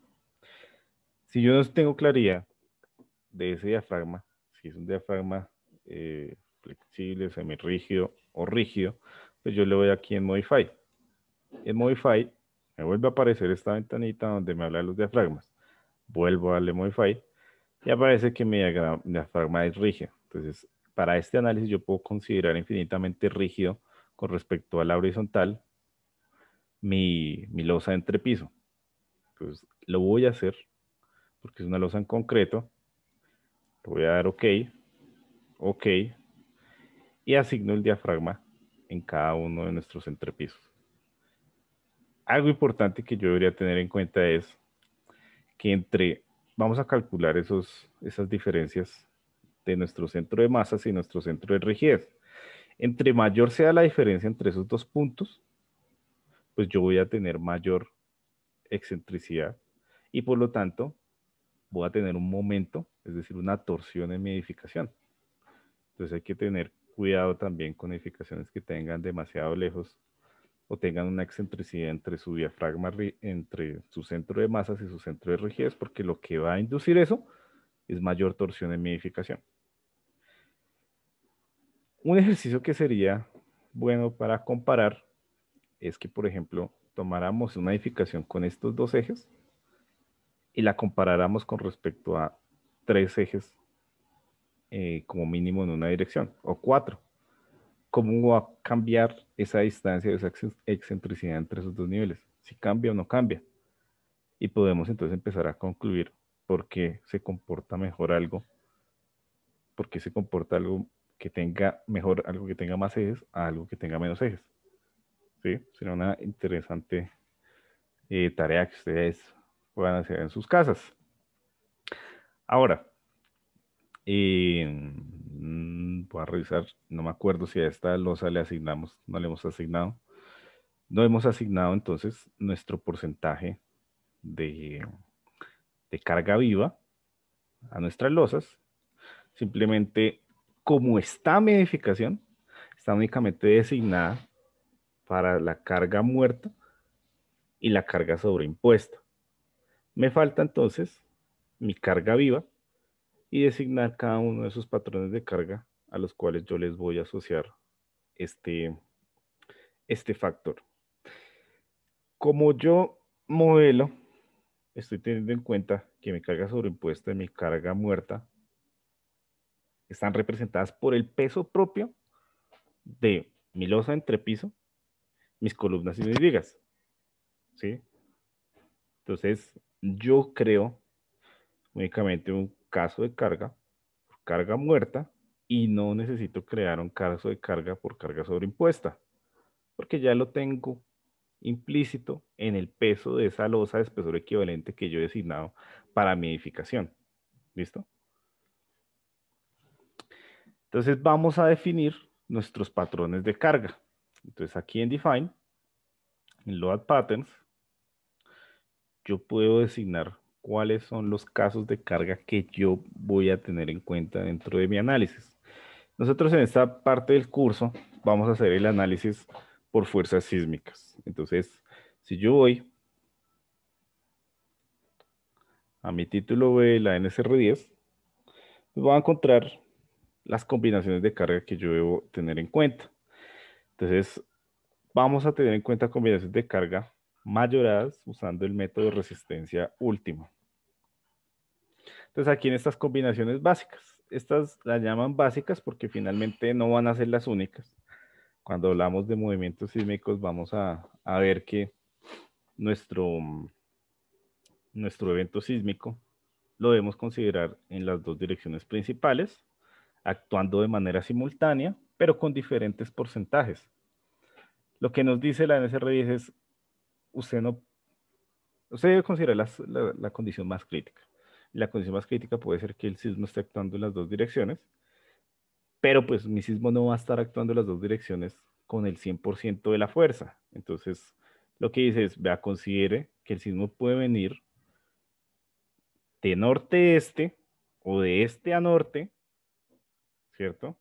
Si yo no tengo claridad de ese diafragma, si es un diafragma eh, flexible, semirrígido o rígido, pues yo le voy aquí en Modify. En Modify me vuelve a aparecer esta ventanita donde me habla de los diafragmas. Vuelvo a darle Modify y aparece que mi diafragma es rígido. Entonces, para este análisis yo puedo considerar infinitamente rígido con respecto a la horizontal mi, mi losa de entrepiso. Entonces, lo voy a hacer porque es una losa en concreto. Le voy a dar OK, OK, y asigno el diafragma en cada uno de nuestros entrepisos. Algo importante que yo debería tener en cuenta es que entre, vamos a calcular esos, esas diferencias de nuestro centro de masas y nuestro centro de rigidez. Entre mayor sea la diferencia entre esos dos puntos, pues yo voy a tener mayor excentricidad y por lo tanto voy a tener un momento, es decir, una torsión en mi edificación. Entonces hay que tener cuidado también con edificaciones que tengan demasiado lejos o tengan una excentricidad entre su diafragma, entre su centro de masas y su centro de rigidez, porque lo que va a inducir eso es mayor torsión en mi edificación. Un ejercicio que sería bueno para comparar es que, por ejemplo, tomáramos una edificación con estos dos ejes y la comparáramos con respecto a tres ejes eh, como mínimo en una dirección, o cuatro. ¿Cómo va a cambiar esa distancia, esa excentricidad entre esos dos niveles? Si cambia o no cambia. Y podemos entonces empezar a concluir por qué se comporta mejor algo, por qué se comporta algo que tenga mejor, algo que tenga más ejes a algo que tenga menos ejes. ¿Sí? Será una interesante eh, tarea que ustedes puedan hacer en sus casas. Ahora, y mm, voy a revisar, no me acuerdo si a esta losa le asignamos, no le hemos asignado. No hemos asignado entonces nuestro porcentaje de, de carga viva a nuestras losas. Simplemente, como está medificación, está únicamente designada para la carga muerta y la carga sobreimpuesta. Me falta entonces mi carga viva, y designar cada uno de esos patrones de carga a los cuales yo les voy a asociar este, este factor. Como yo modelo, estoy teniendo en cuenta que mi carga sobreimpuesta y mi carga muerta están representadas por el peso propio de mi losa entrepiso, mis columnas y mis vigas. ¿Sí? Entonces, yo creo únicamente un caso de carga, por carga muerta, y no necesito crear un caso de carga por carga sobreimpuesta, porque ya lo tengo implícito en el peso de esa losa de espesor equivalente que yo he designado para mi edificación. ¿Listo? Entonces vamos a definir nuestros patrones de carga. Entonces aquí en Define, en Load Patterns, yo puedo designar cuáles son los casos de carga que yo voy a tener en cuenta dentro de mi análisis. Nosotros en esta parte del curso vamos a hacer el análisis por fuerzas sísmicas. Entonces, si yo voy a mi título de la NSR10, pues voy a encontrar las combinaciones de carga que yo debo tener en cuenta. Entonces, vamos a tener en cuenta combinaciones de carga mayoradas usando el método de resistencia última. Entonces aquí en estas combinaciones básicas, estas las llaman básicas porque finalmente no van a ser las únicas. Cuando hablamos de movimientos sísmicos vamos a, ver que nuestro, nuestro evento sísmico lo debemos considerar en las dos direcciones principales, actuando de manera simultánea, pero con diferentes porcentajes. Lo que nos dice la NSR10 es, usted no, usted debe considerar la condición más crítica. La condición más crítica puede ser que el sismo esté actuando en las dos direcciones, pero pues mi sismo no va a estar actuando en las dos direcciones con el 100% de la fuerza. Entonces, lo que dice es, vea, considere que el sismo puede venir de norte-este o de este a norte, ¿cierto?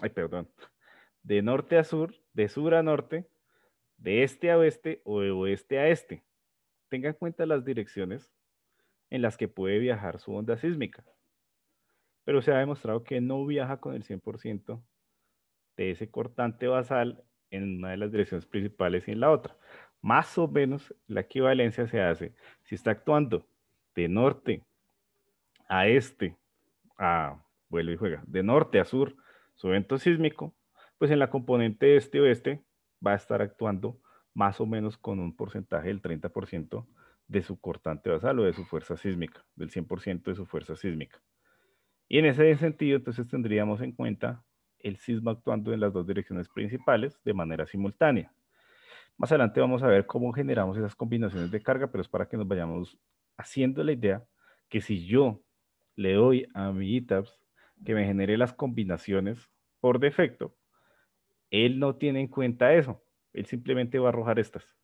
Ay, perdón. De norte a sur, de sur a norte, de este a oeste o de oeste a este. tenga en cuenta las direcciones en las que puede viajar su onda sísmica. Pero se ha demostrado que no viaja con el 100% de ese cortante basal en una de las direcciones principales y en la otra. Más o menos la equivalencia se hace si está actuando de norte a este, a vuelve y juega, de norte a sur, su evento sísmico, pues en la componente este-oeste va a estar actuando más o menos con un porcentaje del 30% de su cortante basal o de su fuerza sísmica, del 100% de su fuerza sísmica. Y en ese sentido, entonces tendríamos en cuenta el sismo actuando en las dos direcciones principales de manera simultánea. Más adelante vamos a ver cómo generamos esas combinaciones de carga, pero es para que nos vayamos haciendo la idea que si yo le doy a mi ITAPS que me genere las combinaciones por defecto, él no tiene en cuenta eso. Él simplemente va a arrojar estas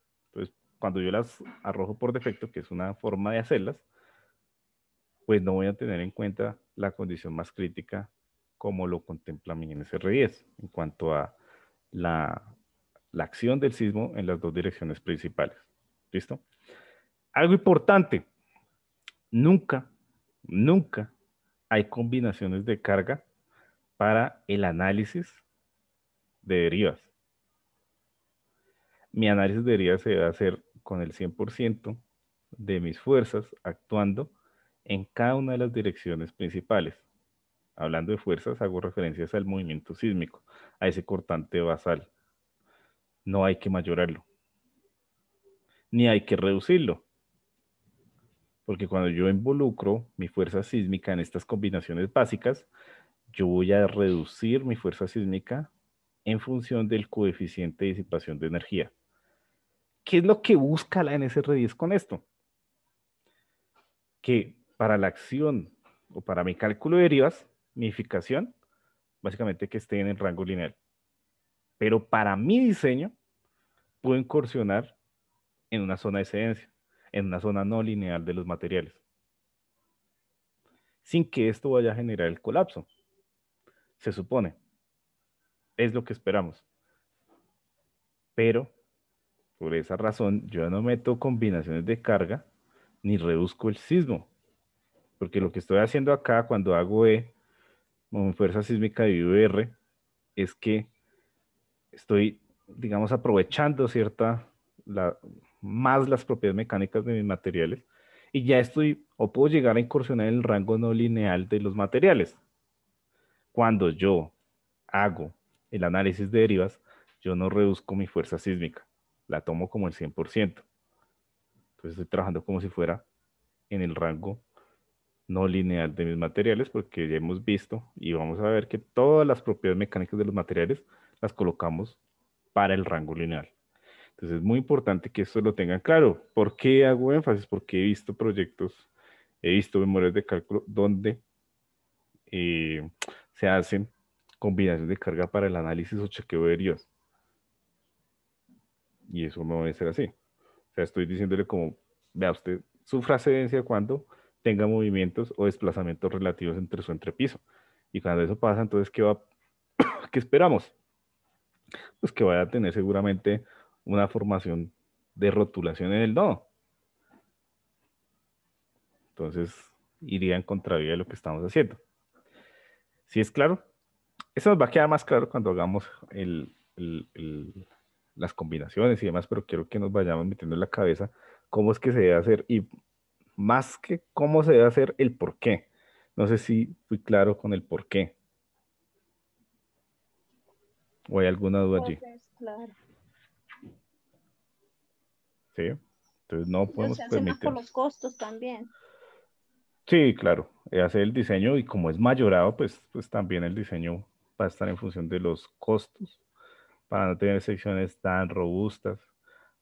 cuando yo las arrojo por defecto, que es una forma de hacerlas, pues no voy a tener en cuenta la condición más crítica como lo contempla mi NSR10 en cuanto a la, acción del sismo en las dos direcciones principales. ¿Listo? Algo importante, nunca, nunca hay combinaciones de carga para el análisis de derivas. Mi análisis de derivas se debe hacer con el 100% de mis fuerzas actuando en cada una de las direcciones principales. Hablando de fuerzas, hago referencias al movimiento sísmico, a ese cortante basal. No hay que mayorarlo, ni hay que reducirlo, porque cuando yo involucro mi fuerza sísmica en estas combinaciones básicas, yo voy a reducir mi fuerza sísmica en función del coeficiente de disipación de energía. ¿Qué es lo que busca la NSR10 con esto? Que para la acción o para mi cálculo de derivas, mi básicamente que esté en el rango lineal. Pero para mi diseño, puedo incursionar en una zona de excedencia, en una zona no lineal de los materiales, sin que esto vaya a generar el colapso. Se supone. Es lo que esperamos. Pero por esa razón, yo no meto combinaciones de carga ni reduzco el sismo. Porque lo que estoy haciendo acá cuando hago E, fuerza sísmica de VR, es que estoy, digamos, aprovechando cierta, más las propiedades mecánicas de mis materiales y ya estoy, o puedo llegar a incursionar en el rango no lineal de los materiales. Cuando yo hago el análisis de derivas, yo no reduzco mi fuerza sísmica la tomo como el 100%. Entonces estoy trabajando como si fuera en el rango no lineal de mis materiales porque ya hemos visto y vamos a ver que todas las propiedades mecánicas de los materiales las colocamos para el rango lineal. Entonces es muy importante que esto lo tengan claro. ¿Por qué hago énfasis? Porque he visto proyectos, he visto memorias de cálculo donde eh, se hacen combinaciones de carga para el análisis o chequeo de RIOs. Y eso no debe ser así. O sea, estoy diciéndole como, vea usted, su cedencia cuando tenga movimientos o desplazamientos relativos entre su entrepiso. Y cuando eso pasa, entonces, ¿qué, va, [COUGHS] ¿qué esperamos? Pues que vaya a tener seguramente una formación de rotulación en el nodo. Entonces, iría en contravía de lo que estamos haciendo. si es claro? Eso nos va a quedar más claro cuando hagamos el las combinaciones y demás, pero quiero que nos vayamos metiendo en la cabeza cómo es que se debe hacer y más que cómo se debe hacer, el por qué. No sé si fui claro con el por qué. ¿O hay alguna duda allí? Pues, sí, entonces no pues, podemos permitir. los costos también. Sí, claro, eh, hacer el diseño y como es mayorado, pues, pues también el diseño va a estar en función de los costos para no tener secciones tan robustas,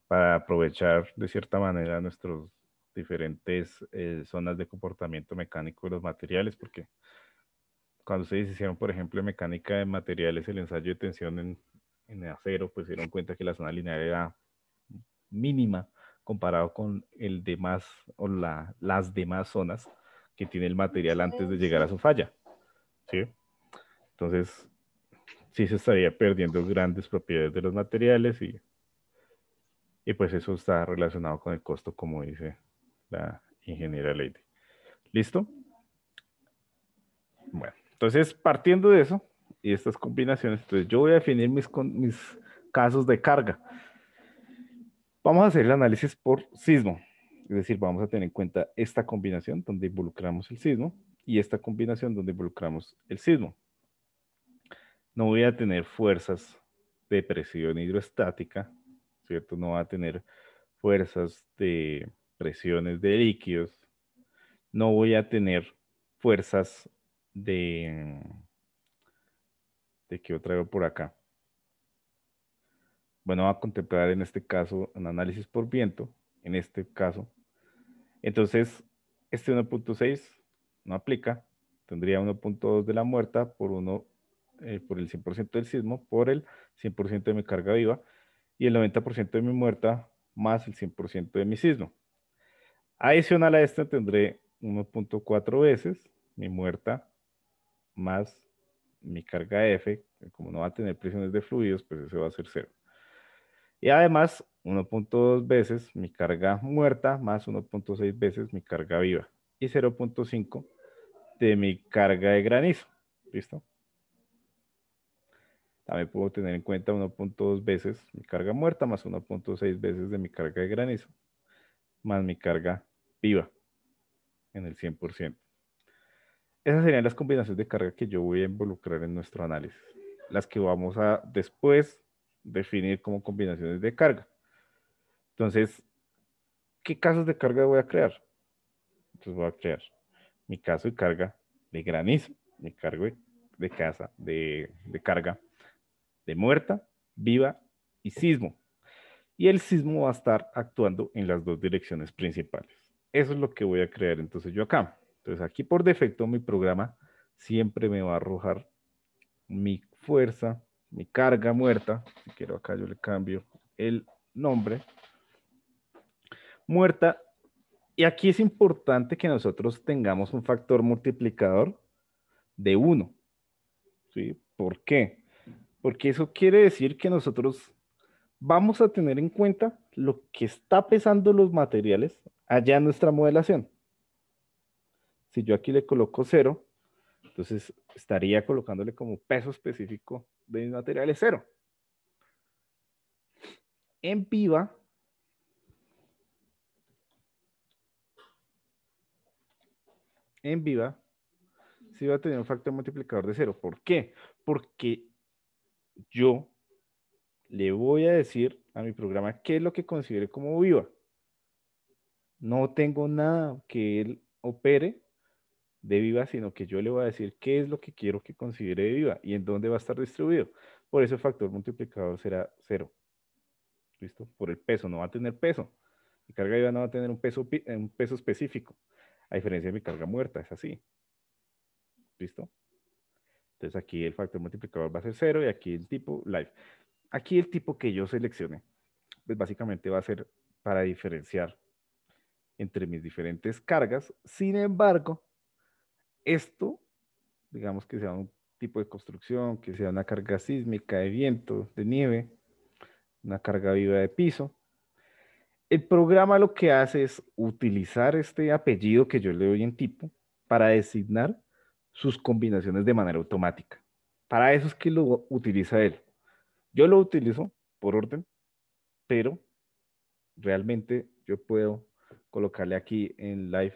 para aprovechar de cierta manera nuestros diferentes eh, zonas de comportamiento mecánico de los materiales, porque cuando ustedes hicieron, por ejemplo, mecánica de materiales, el ensayo de tensión en, en acero, pues se dieron cuenta que la zona lineal era mínima comparado con el demás o la, las demás zonas que tiene el material antes de llegar a su falla. ¿sí? Entonces, sí se estaría perdiendo grandes propiedades de los materiales y, pues eso está relacionado con el costo, como dice la ingeniera Lady. ¿Listo? Bueno, entonces partiendo de eso y estas combinaciones, entonces yo voy a definir mis, mis casos de carga. Vamos a hacer el análisis por sismo, es decir, vamos a tener en cuenta esta combinación donde involucramos el sismo y esta combinación donde involucramos el sismo no voy a tener fuerzas de presión hidrostática, ¿cierto? No va a tener fuerzas de presiones de líquidos, no voy a tener fuerzas de... ¿De qué otra veo por acá? Bueno, va a contemplar en este caso un análisis por viento, en este caso. Entonces, este 1.6 no aplica, tendría 1.2 de la muerta por 1 eh, por el 100% del sismo, por el 100% de mi carga viva y el 90% de mi muerta más el 100% de mi sismo. Adicional a esta tendré 1.4 veces mi muerta más mi carga F, como no va a tener presiones de fluidos, pues eso va a ser cero. Y además 1.2 veces mi carga muerta más 1.6 veces mi carga viva y 0.5 de mi carga de granizo. ¿Listo? También puedo tener en cuenta 1.2 veces mi carga muerta más 1.6 veces de mi carga de granizo más mi carga viva en el 100%. Esas serían las combinaciones de carga que yo voy a involucrar en nuestro análisis, las que vamos a después definir como combinaciones de carga. Entonces, ¿qué casos de carga voy a crear? Entonces voy a crear mi caso de carga de granizo, mi cargo de, casa, de carga de muerta, viva y sismo. Y el sismo va a estar actuando en las dos direcciones principales. Eso es lo que voy a crear entonces yo acá. Entonces aquí por defecto mi programa siempre me va a arrojar mi fuerza, mi carga muerta. Si quiero acá yo le cambio el nombre. Muerta. Y aquí es importante que nosotros tengamos un factor multiplicador de 1. ¿Sí? ¿Por qué? porque eso quiere decir que nosotros vamos a tener en cuenta lo que está pesando los materiales allá en nuestra modelación. Si yo aquí le coloco cero, entonces estaría colocándole como peso específico de mis materiales cero. En viva, en viva, sí va a tener un factor multiplicador de cero. ¿Por qué? Porque yo le voy a decir a mi programa qué es lo que considere como viva. No tengo nada que él opere de viva, sino que yo le voy a decir qué es lo que quiero que considere de viva y en dónde va a estar distribuido. Por eso el factor multiplicador será cero. ¿Listo? Por el peso, no va a tener peso. Mi carga viva no va a tener un peso, un peso específico, a diferencia de mi carga muerta, es así. ¿Listo? Entonces aquí el factor multiplicador va a ser 0 y aquí el tipo live. Aquí el tipo que yo seleccione, pues básicamente va a ser para diferenciar entre mis diferentes cargas. Sin embargo, esto, digamos que sea un tipo de construcción, que sea una carga sísmica, de viento, de nieve, una carga viva de piso. El programa lo que hace es utilizar este apellido que yo le doy en tipo para designar sus combinaciones de manera automática. Para eso es que lo utiliza él. Yo lo utilizo por orden, pero realmente yo puedo colocarle aquí en live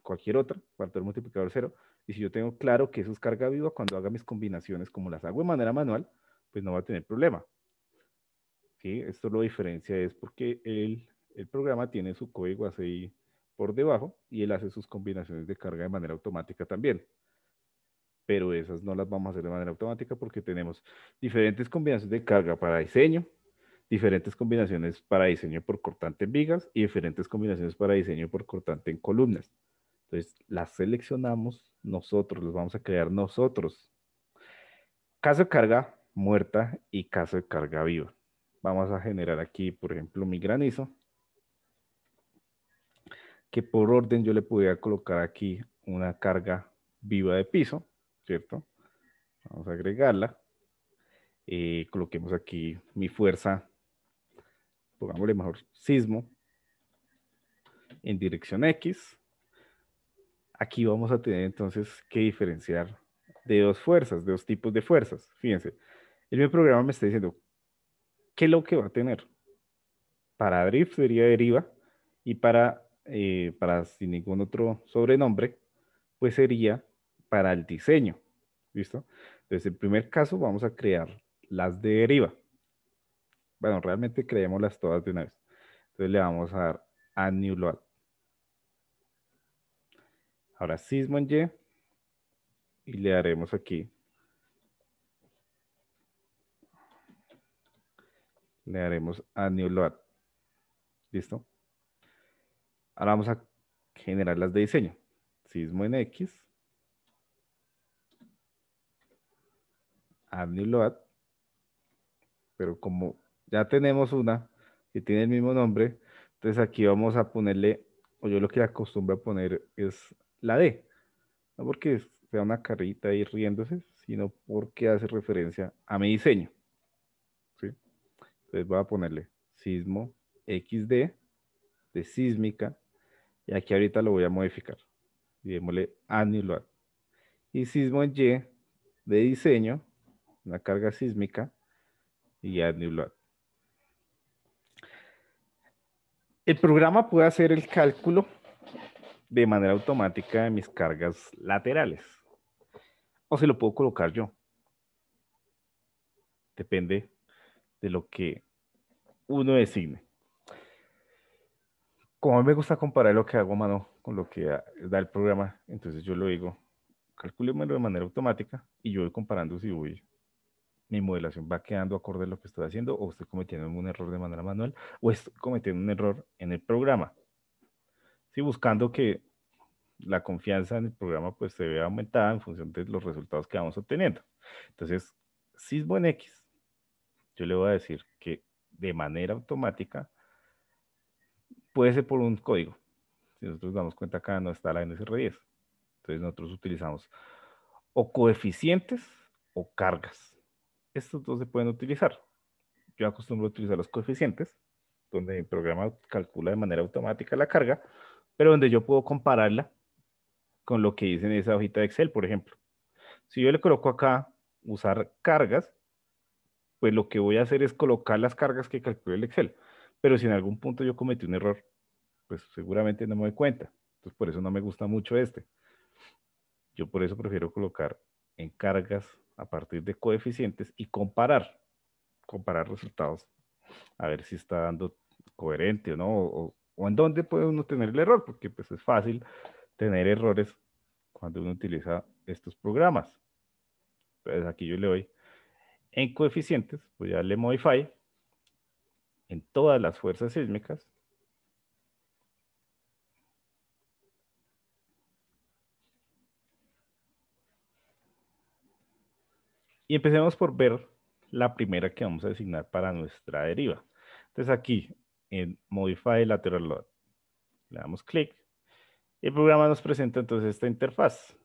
cualquier otra, factor multiplicador cero, y si yo tengo claro que eso es carga viva, cuando haga mis combinaciones, como las hago de manera manual, pues no va a tener problema. ¿Sí? Esto lo diferencia es porque el, el programa tiene su código así por debajo y él hace sus combinaciones de carga de manera automática también pero esas no las vamos a hacer de manera automática porque tenemos diferentes combinaciones de carga para diseño, diferentes combinaciones para diseño por cortante en vigas y diferentes combinaciones para diseño por cortante en columnas. Entonces, las seleccionamos nosotros, las vamos a crear nosotros. Caso de carga muerta y caso de carga viva. Vamos a generar aquí, por ejemplo, mi granizo, que por orden yo le podía colocar aquí una carga viva de piso ¿cierto? Vamos a agregarla. Eh, coloquemos aquí mi fuerza, pongámosle mejor sismo, en dirección X. Aquí vamos a tener entonces que diferenciar de dos fuerzas, de dos tipos de fuerzas. Fíjense, el programa me está diciendo qué es lo que va a tener. Para drift sería deriva y para, eh, para sin ningún otro sobrenombre, pues sería para el diseño. ¿Listo? Entonces, el primer caso, vamos a crear las de deriva. Bueno, realmente creémoslas todas de una vez. Entonces, le vamos a dar a new load. Ahora, en y. Y le daremos aquí. Le daremos a new load. ¿Listo? Ahora vamos a generar las de diseño. Sismo en X. Aniload. pero como ya tenemos una que tiene el mismo nombre, entonces aquí vamos a ponerle, o yo lo que acostumbro a poner es la D, no porque sea una carrita ahí riéndose, sino porque hace referencia a mi diseño. ¿sí? Entonces voy a ponerle sismo XD de sísmica, y aquí ahorita lo voy a modificar. Y démosle load. Y sismo Y de diseño, una carga sísmica y ya New El programa puede hacer el cálculo de manera automática de mis cargas laterales. O se lo puedo colocar yo. Depende de lo que uno designe. Como a mí me gusta comparar lo que hago a mano con lo que da el programa, entonces yo lo digo, calculémelo de manera automática y yo voy comparando si voy mi modelación va quedando acorde a lo que estoy haciendo o estoy cometiendo un error de manera manual o estoy cometiendo un error en el programa. Sí, buscando que la confianza en el programa pues se vea aumentada en función de los resultados que vamos obteniendo. Entonces, en X, yo le voy a decir que de manera automática puede ser por un código. Si nosotros damos cuenta acá no está la NSR10. Entonces nosotros utilizamos o coeficientes o cargas estos dos se pueden utilizar. Yo acostumbro a utilizar los coeficientes, donde mi programa calcula de manera automática la carga, pero donde yo puedo compararla con lo que dice en esa hojita de Excel, por ejemplo. Si yo le coloco acá usar cargas, pues lo que voy a hacer es colocar las cargas que calcula el Excel. Pero si en algún punto yo cometí un error, pues seguramente no me doy cuenta. Entonces por eso no me gusta mucho este. Yo por eso prefiero colocar en cargas a partir de coeficientes y comparar, comparar resultados, a ver si está dando coherente o no, o, en dónde puede uno tener el error, porque pues es fácil tener errores cuando uno utiliza estos programas. Entonces aquí yo le doy en coeficientes, voy pues, a darle modify en todas las fuerzas sísmicas Y empecemos por ver la primera que vamos a designar para nuestra deriva. Entonces aquí, en Modify Lateral le damos clic. El programa nos presenta entonces esta interfaz.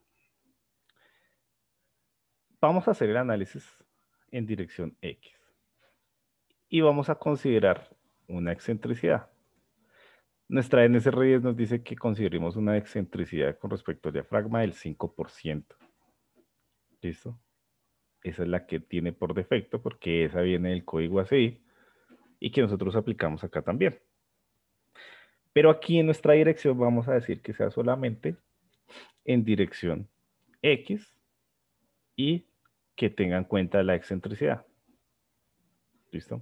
Vamos a hacer el análisis en dirección X. Y vamos a considerar una excentricidad. Nuestra NSR10 nos dice que consideremos una excentricidad con respecto al diafragma del 5%. ¿Listo? Esa es la que tiene por defecto porque esa viene del código ACI y que nosotros aplicamos acá también. Pero aquí en nuestra dirección vamos a decir que sea solamente en dirección X y que tengan en cuenta la excentricidad. ¿Listo?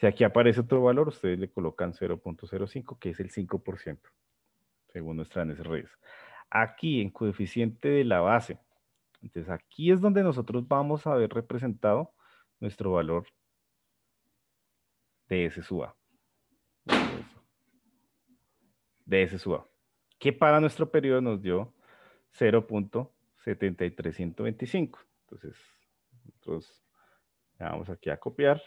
Si aquí aparece otro valor, ustedes le colocan 0.05, que es el 5%, según nuestras redes. Aquí en coeficiente de la base, entonces aquí es donde nosotros vamos a ver representado nuestro valor de S sub A. De S sub A. Que para nuestro periodo nos dio 0.7325. Entonces, nosotros le vamos aquí a copiar,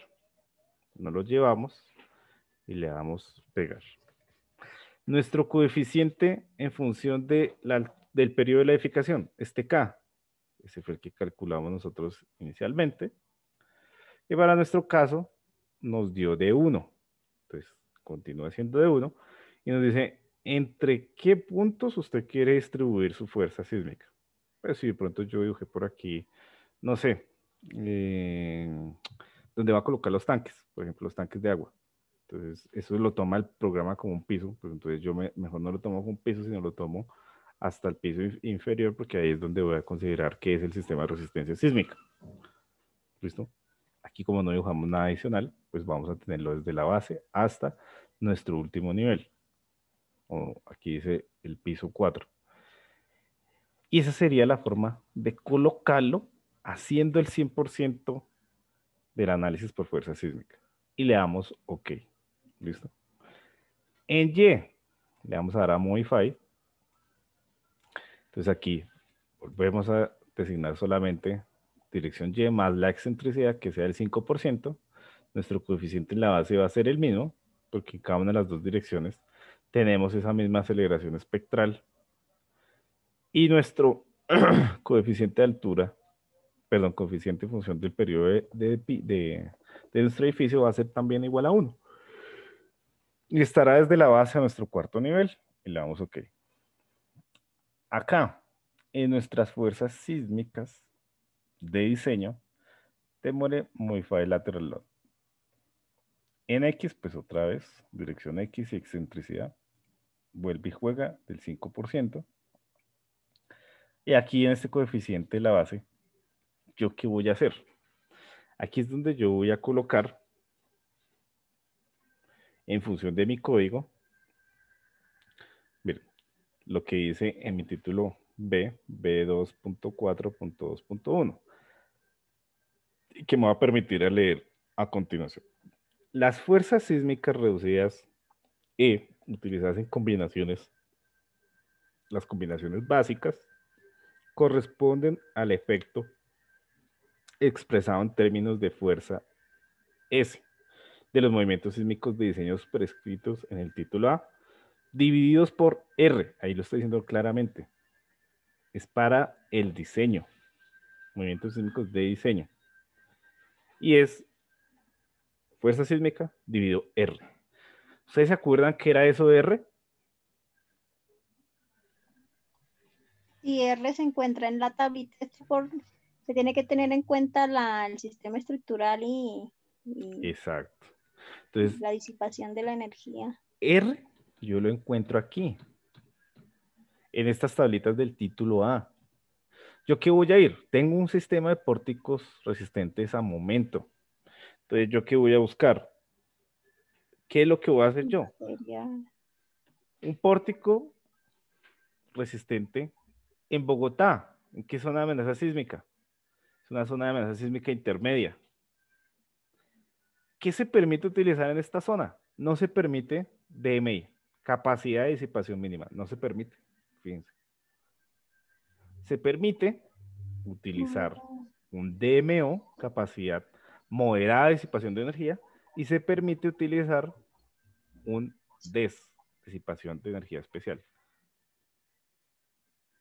no lo llevamos y le damos pegar. Nuestro coeficiente en función de del periodo de la edificación, este K, ese fue el que calculamos nosotros inicialmente. Y para nuestro caso nos dio de 1. Entonces, continúa siendo de 1. Y nos dice, ¿entre qué puntos usted quiere distribuir su fuerza sísmica? Pues si de pronto yo dibujé por aquí, no sé, eh, ¿Dónde va a colocar los tanques, por ejemplo, los tanques de agua. Entonces, eso lo toma el programa como un piso, pues entonces yo mejor no lo tomo como un piso, sino lo tomo hasta el piso inferior, porque ahí es donde voy a considerar que es el sistema de resistencia sísmica. ¿Listo? Aquí como no dibujamos nada adicional, pues vamos a tenerlo desde la base hasta nuestro último nivel. O aquí dice el piso 4. Y esa sería la forma de colocarlo haciendo el 100% del análisis por fuerza sísmica. Y le damos OK. ¿Listo? En Y, le damos ahora a Modify entonces aquí volvemos a designar solamente dirección Y más la excentricidad que sea el 5%. Nuestro coeficiente en la base va a ser el mismo, porque en cada una de las dos direcciones tenemos esa misma aceleración espectral. Y nuestro [CLEARS THROAT] coeficiente de altura, perdón, coeficiente en función del periodo de, de nuestro edificio va a ser también igual a 1. Y estará desde la base a nuestro cuarto nivel. Y le damos OK. Acá, en nuestras fuerzas sísmicas de diseño, temore modify lateral En X, pues otra vez, dirección X y excentricidad. Vuelve y juega del 5%. Y aquí en este coeficiente de la base, ¿yo qué voy a hacer? Aquí es donde yo voy a colocar, en función de mi código, lo que hice en mi título B, B2.4.2.1, que me va a permitir leer a continuación. Las fuerzas sísmicas reducidas E, utilizadas en combinaciones, las combinaciones básicas, corresponden al efecto expresado en términos de fuerza S de los movimientos sísmicos de diseños prescritos en el título A divididos por R, ahí lo estoy diciendo claramente, es para el diseño, movimientos sísmicos de diseño. Y es fuerza sísmica dividido R. ¿Ustedes se acuerdan qué era eso de R? Y R se encuentra en la tablita, se tiene que tener en cuenta el sistema estructural y, Exacto. Entonces, la disipación de la energía. R yo lo encuentro aquí, en estas tablitas del título A. ¿Yo qué voy a ir? Tengo un sistema de pórticos resistentes a momento. Entonces, ¿yo qué voy a buscar? ¿Qué es lo que voy a hacer yo? Un pórtico resistente en Bogotá. ¿En qué zona de amenaza sísmica? Es una zona de amenaza sísmica intermedia. ¿Qué se permite utilizar en esta zona? No se permite DMI. Capacidad de disipación mínima. No se permite, fíjense. Se permite utilizar mm. un DMO, capacidad moderada de disipación de energía, y se permite utilizar un DES, disipación de energía especial.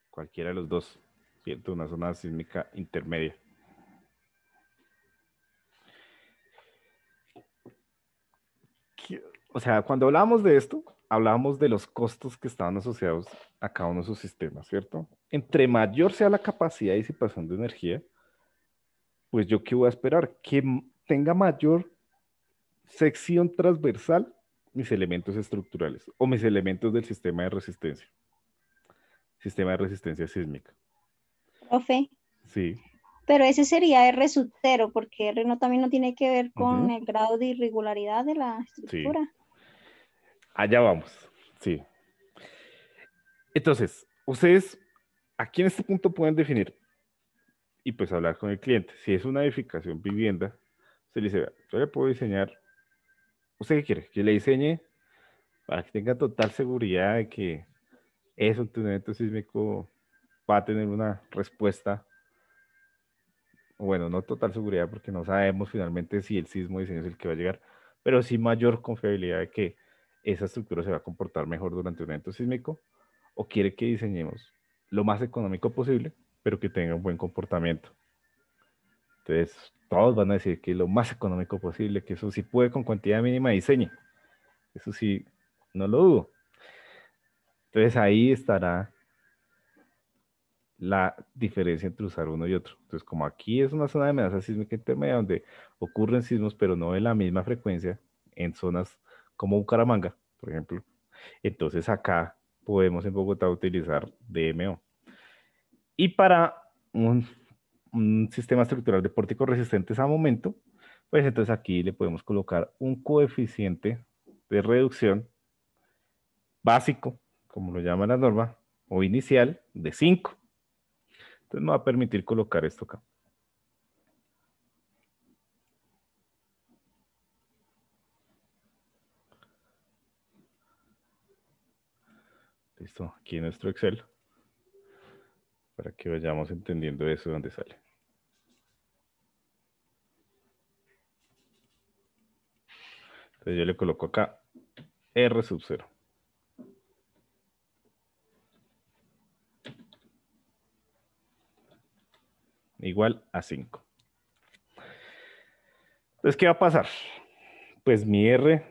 Cualquiera de los dos, ¿cierto? Una zona sísmica intermedia. O sea, cuando hablamos de esto, hablábamos de los costos que estaban asociados a cada uno de sus sistemas, ¿cierto? Entre mayor sea la capacidad de disipación de energía, pues yo qué voy a esperar? Que tenga mayor sección transversal mis elementos estructurales o mis elementos del sistema de resistencia. Sistema de resistencia sísmica. Profe. Sí. Pero ese sería R 0, porque R no, también no tiene que ver con el grado de irregularidad de la estructura. Allá vamos, sí. Entonces, ustedes aquí en este punto pueden definir y pues hablar con el cliente. Si es una edificación vivienda, se le dice, yo le puedo diseñar, ¿usted qué quiere? Que le diseñe para que tenga total seguridad de que eso un evento sísmico va a tener una respuesta. Bueno, no total seguridad porque no sabemos finalmente si el sismo diseño es el que va a llegar, pero sí mayor confiabilidad de que esa estructura se va a comportar mejor durante un evento sísmico o quiere que diseñemos lo más económico posible, pero que tenga un buen comportamiento. Entonces, todos van a decir que lo más económico posible, que eso sí puede con cantidad mínima diseño. Eso sí, no lo dudo. Entonces ahí estará la diferencia entre usar uno y otro. Entonces, como aquí es una zona de amenaza sísmica intermedia donde ocurren sismos, pero no de la misma frecuencia en zonas como Bucaramanga, por ejemplo. Entonces acá podemos en Bogotá utilizar DMO. Y para un, sistema estructural de pórticos resistentes a momento, pues entonces aquí le podemos colocar un coeficiente de reducción básico, como lo llama la norma, o inicial, de 5. Entonces nos va a permitir colocar esto acá. Listo, aquí en nuestro Excel para que vayamos entendiendo eso de dónde sale. Entonces yo le coloco acá R sub 0. Igual a 5. Entonces, ¿qué va a pasar? Pues mi R,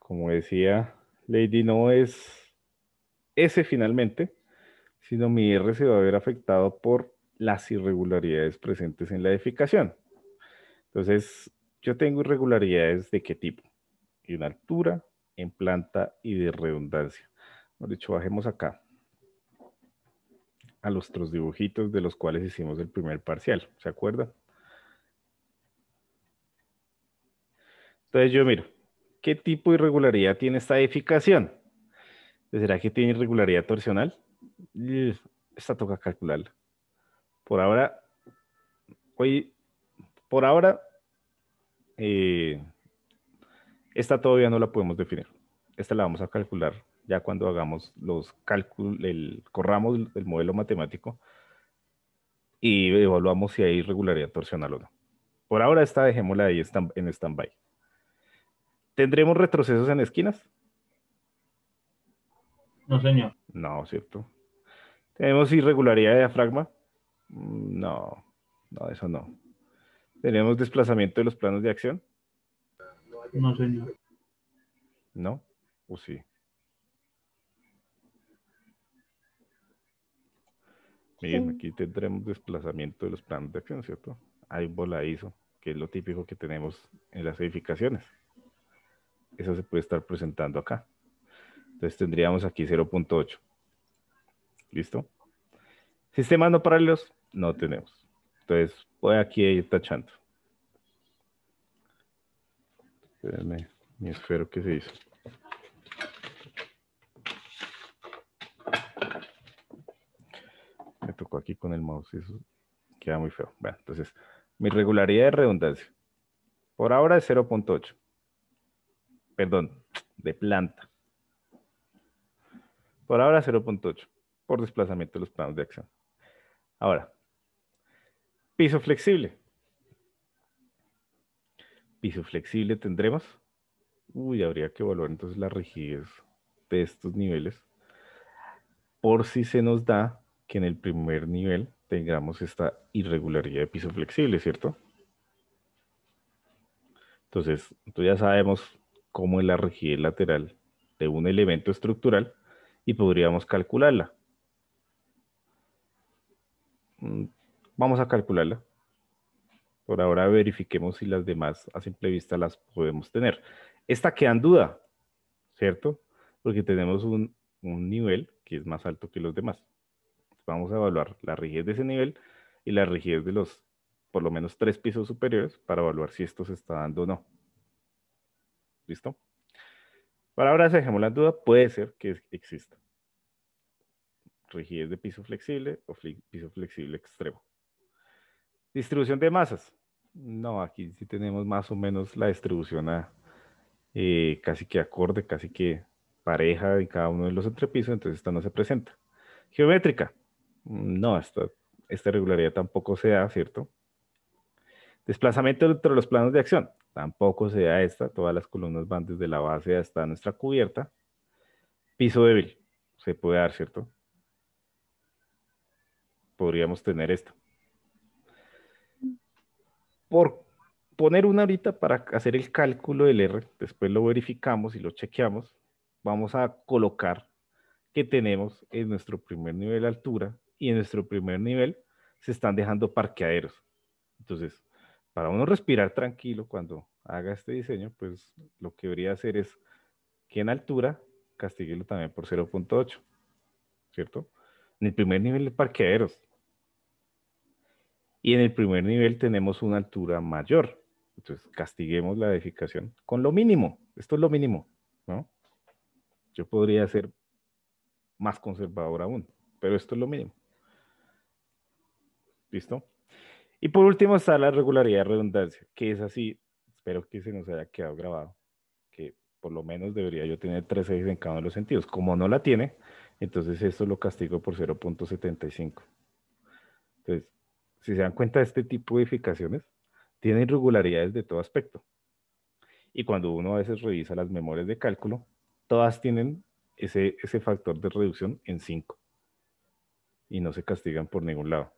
como decía Lady, no es ese finalmente, sino mi R se va a ver afectado por las irregularidades presentes en la edificación. Entonces, yo tengo irregularidades de qué tipo? En altura, en planta y de redundancia. De hecho, bajemos acá a nuestros dibujitos de los cuales hicimos el primer parcial. ¿Se acuerdan? Entonces yo miro, ¿qué tipo de irregularidad tiene esta edificación? ¿Será que tiene irregularidad torsional? Esta toca calcularla. Por ahora, hoy, por ahora, eh, esta todavía no la podemos definir. Esta la vamos a calcular ya cuando hagamos los cálculos, corramos el modelo matemático y evaluamos si hay irregularidad torsional o no. Por ahora esta dejémosla ahí en stand-by. ¿Tendremos retrocesos en esquinas? No, señor. No, cierto. ¿Tenemos irregularidad de diafragma? Mm, no, no, eso no. ¿Tenemos desplazamiento de los planos de acción? No, señor. ¿No? ¿O sí? Miren, aquí tendremos desplazamiento de los planos de acción, ¿cierto? Hay voladizo, que es lo típico que tenemos en las edificaciones. Eso se puede estar presentando acá. Entonces tendríamos aquí 0.8. ¿Listo? Sistemas no paralelos no tenemos. Entonces voy aquí a ir tachando. Espérenme, espero que se hizo. Me tocó aquí con el mouse eso queda muy feo. Bueno, entonces, mi regularidad de redundancia. Por ahora es 0.8. Perdón, de planta. Por ahora 0.8 por desplazamiento de los planos de acción. Ahora, piso flexible. Piso flexible tendremos. Uy, habría que evaluar entonces la rigidez de estos niveles por si se nos da que en el primer nivel tengamos esta irregularidad de piso flexible, ¿cierto? Entonces, ya sabemos cómo es la rigidez lateral de un elemento estructural y podríamos calcularla. Mm, vamos a calcularla. Por ahora verifiquemos si las demás a simple vista las podemos tener. Esta queda en duda, ¿cierto? Porque tenemos un, nivel que es más alto que los demás. Vamos a evaluar la rigidez de ese nivel y la rigidez de los por lo menos tres pisos superiores para evaluar si esto se está dando o no. ¿Listo? Para ahora si dejemos la duda, puede ser que exista. Rigidez de piso flexible o piso flexible extremo. Distribución de masas. No, aquí sí tenemos más o menos la distribución eh, casi que acorde, casi que pareja en cada uno de los entrepisos, entonces esta no se presenta. Geométrica. No, esta, esta regularidad tampoco se da, ¿cierto? Desplazamiento entre los planos de acción tampoco se da esta, todas las columnas van desde la base hasta nuestra cubierta. Piso débil, se puede dar, ¿cierto? Podríamos tener esto. Por poner una ahorita para hacer el cálculo del R, después lo verificamos y lo chequeamos, vamos a colocar que tenemos en nuestro primer nivel altura y en nuestro primer nivel se están dejando parqueaderos. Entonces, para uno respirar tranquilo cuando haga este diseño, pues lo que debería hacer es que en altura castiguelo también por 0.8, ¿cierto? En el primer nivel de parqueaderos. Y en el primer nivel tenemos una altura mayor. Entonces, castiguemos la edificación con lo mínimo. Esto es lo mínimo, ¿no? Yo podría ser más conservador aún, pero esto es lo mínimo. ¿Listo? Y por último está la regularidad de redundancia, que es así, espero que se nos haya quedado grabado, que por lo menos debería yo tener tres ejes en cada uno de los sentidos. Como no la tiene, entonces esto lo castigo por 0.75. Entonces, si se dan cuenta, de este tipo de edificaciones tienen irregularidades de todo aspecto. Y cuando uno a veces revisa las memorias de cálculo, todas tienen ese, ese factor de reducción en 5 y no se castigan por ningún lado.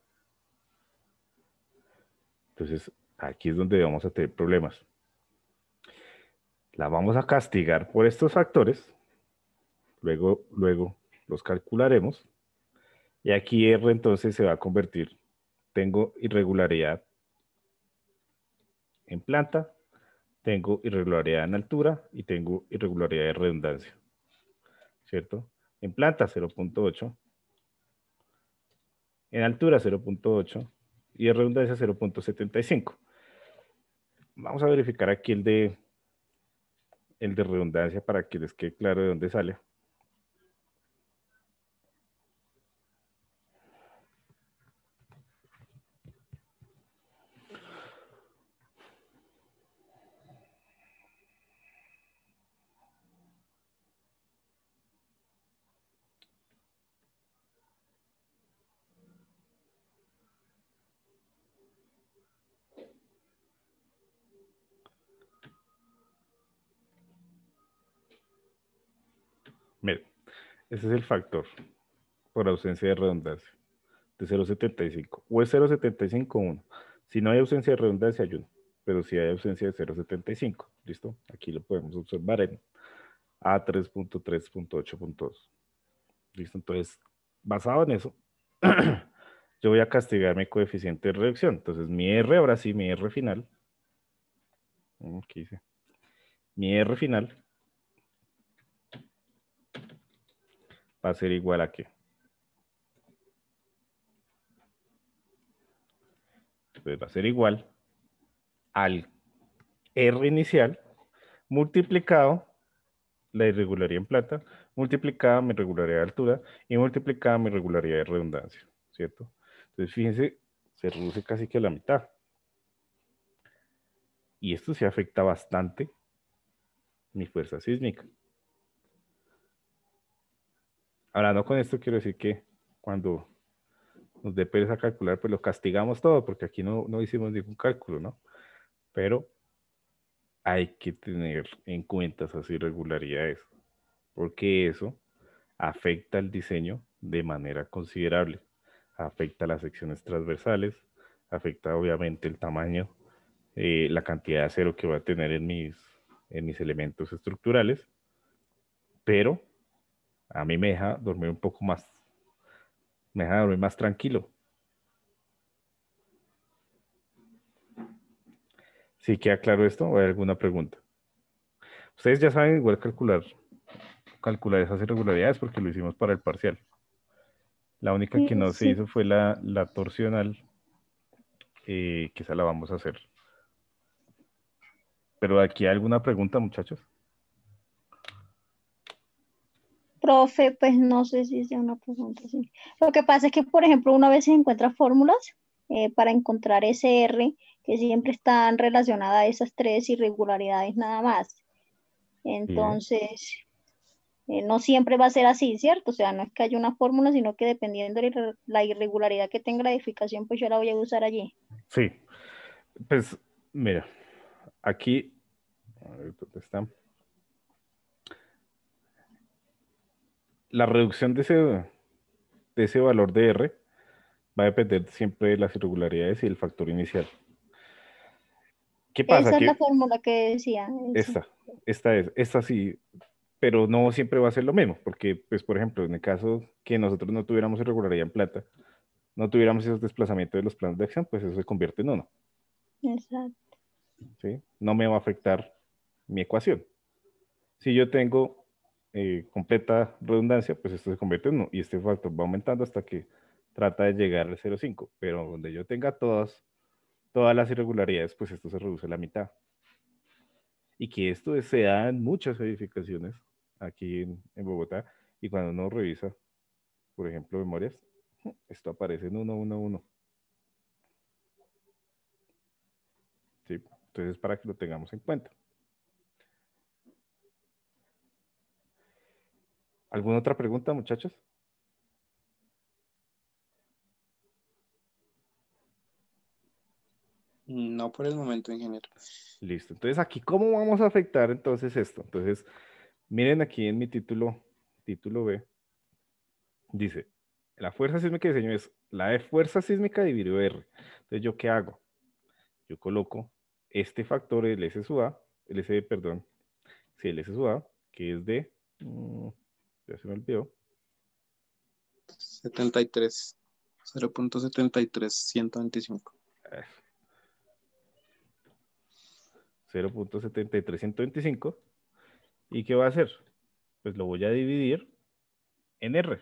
Entonces, aquí es donde vamos a tener problemas. La vamos a castigar por estos factores. Luego, luego los calcularemos. Y aquí R entonces se va a convertir. Tengo irregularidad en planta, tengo irregularidad en altura y tengo irregularidad de redundancia. ¿Cierto? En planta 0.8. En altura 0.8 y es redundancia 0.75. Vamos a verificar aquí el de, el de redundancia para que les quede claro de dónde sale. es el factor por ausencia de redundancia de 0.75 o es 0.75-1. Si no hay ausencia de redundancia, hay uno, pero si hay ausencia de 0.75, ¿listo? Aquí lo podemos observar en A3.3.8.2. ¿Listo? Entonces, basado en eso, [CLEARS THROAT] yo voy a castigar mi coeficiente de reducción. Entonces, mi R ahora sí, mi R final. Aquí mm, dice. Mi R final va a ser igual a qué. Entonces va a ser igual al R inicial multiplicado la irregularidad en plata, multiplicada mi irregularidad de altura y multiplicada mi irregularidad de redundancia, ¿cierto? Entonces, fíjense, se reduce casi que a la mitad. Y esto se afecta bastante mi fuerza sísmica. Ahora, no con esto quiero decir que cuando nos dé a calcular, pues lo castigamos todo, porque aquí no, hicimos ningún cálculo, ¿no? Pero hay que tener en cuenta esas irregularidades, porque eso afecta el diseño de manera considerable, afecta las secciones transversales, afecta obviamente el tamaño, eh, la cantidad de acero que va a tener en mis, en mis elementos estructurales, pero a mí me deja dormir un poco más, me deja dormir más tranquilo. Si ¿Sí queda claro esto o hay alguna pregunta. Ustedes ya saben igual calcular, calcular esas irregularidades porque lo hicimos para el parcial. La única que no se hizo fue la, la torsional, Quizá eh, que esa la vamos a hacer. Pero aquí hay alguna pregunta, muchachos. profe, pues no sé si es una pregunta Lo que pasa es que, por ejemplo, una vez se encuentra fórmulas eh, para encontrar ese R que siempre están relacionadas a esas tres irregularidades nada más. Entonces, eh, no siempre va a ser así, ¿cierto? O sea, no es que haya una fórmula, sino que dependiendo de la irregularidad que tenga la edificación, pues yo la voy a usar allí. Sí. Pues, mira, aquí, a dónde la reducción de ese, de ese valor de R va a depender siempre de las irregularidades y el factor inicial. ¿Qué pasa? Esa es la fórmula que decía. Esta, esta es, esta sí, pero no siempre va a ser lo mismo, porque, pues, por ejemplo, en el caso que nosotros no tuviéramos irregularidad en plata, no tuviéramos esos desplazamientos de los planes de acción, pues eso se convierte en uno. Exacto. ¿Sí? No me va a afectar mi ecuación. Si yo tengo eh, completa redundancia, pues esto se convierte en 1 y este factor va aumentando hasta que trata de llegar al 0,5, pero donde yo tenga todas, todas las irregularidades, pues esto se reduce a la mitad. Y que esto se da en muchas edificaciones aquí en, Bogotá, y cuando uno revisa, por ejemplo, memorias, esto aparece en 1, 1, 1. ¿Sí? Entonces, para que lo tengamos en cuenta. ¿Alguna otra pregunta, muchachos? No por el momento, ingeniero. Listo. Entonces, aquí, ¿cómo vamos a afectar entonces esto? Entonces, miren aquí en mi título, título B, dice, la fuerza sísmica de diseño es la de fuerza sísmica dividido R. Entonces, ¿yo qué hago? Yo coloco este factor, el S sub A, el S, perdón, sí, el S sub A, que es de... Mm, ya se me olvidó. 73. 0.73, 125. 0.73, 125. ¿Y qué va a hacer? Pues lo voy a dividir en R.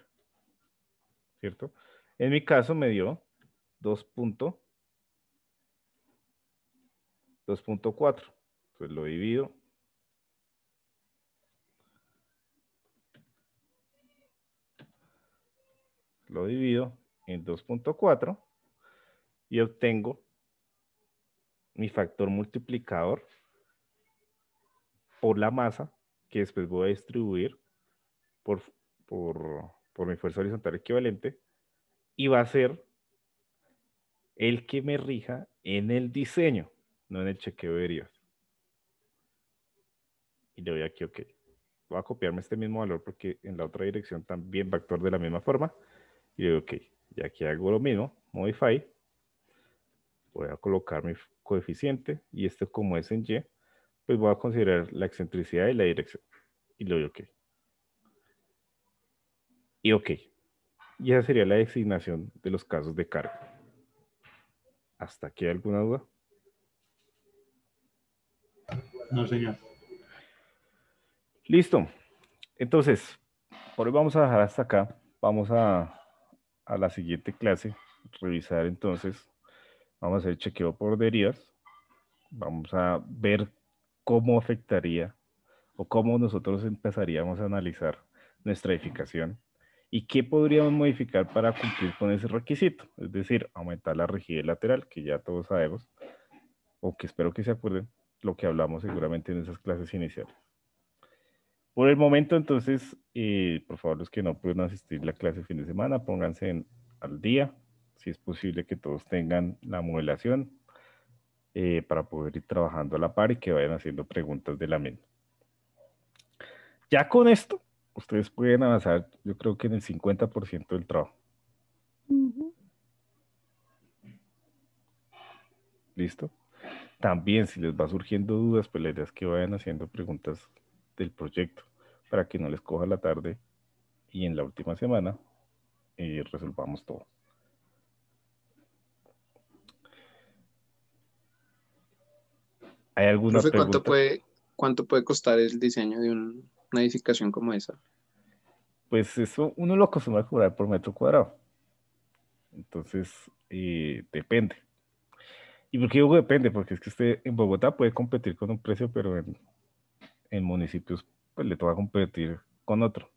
¿Cierto? En mi caso me dio 2. 2.4. Pues lo divido lo divido en 2.4 y obtengo mi factor multiplicador por la masa que después voy a distribuir por, mi fuerza horizontal equivalente y va a ser el que me rija en el diseño, no en el chequeo de heridas. Y le doy aquí OK. Voy a copiarme este mismo valor porque en la otra dirección también va a actuar de la misma forma. Y doy ok, ya que hago lo mismo, modify, voy a colocar mi coeficiente y esto como es en Y, pues voy a considerar la excentricidad y la dirección. Y le doy ok. Y ok. Y esa sería la designación de los casos de carga. ¿Hasta aquí hay alguna duda? No, señor. Listo. Entonces, por hoy vamos a dejar hasta acá. Vamos a a la siguiente clase revisar entonces, vamos a hacer chequeo por derivas, vamos a ver cómo afectaría o cómo nosotros empezaríamos a analizar nuestra edificación y qué podríamos modificar para cumplir con ese requisito, es decir, aumentar la rigidez lateral, que ya todos sabemos, o que espero que se acuerden, lo que hablamos seguramente en esas clases iniciales. Por el momento, entonces, eh, por favor, los que no pueden asistir a la clase fin de semana, pónganse al día, si es posible que todos tengan la modelación eh, para poder ir trabajando a la par y que vayan haciendo preguntas de la misma. Ya con esto, ustedes pueden avanzar, yo creo que en el 50% del trabajo. ¿Listo? También si les va surgiendo dudas, pues la idea es que vayan haciendo preguntas del proyecto para que no les coja la tarde y en la última semana eh, resolvamos todo. ¿Hay alguna ¿cuánto Puede, ¿Cuánto puede costar el diseño de una edificación como esa? Pues eso uno lo acostumbra cobrar por metro cuadrado. Entonces, eh, depende. ¿Y por qué depende? Porque es que usted en Bogotá puede competir con un precio, pero en en municipios pues le toca competir con otro.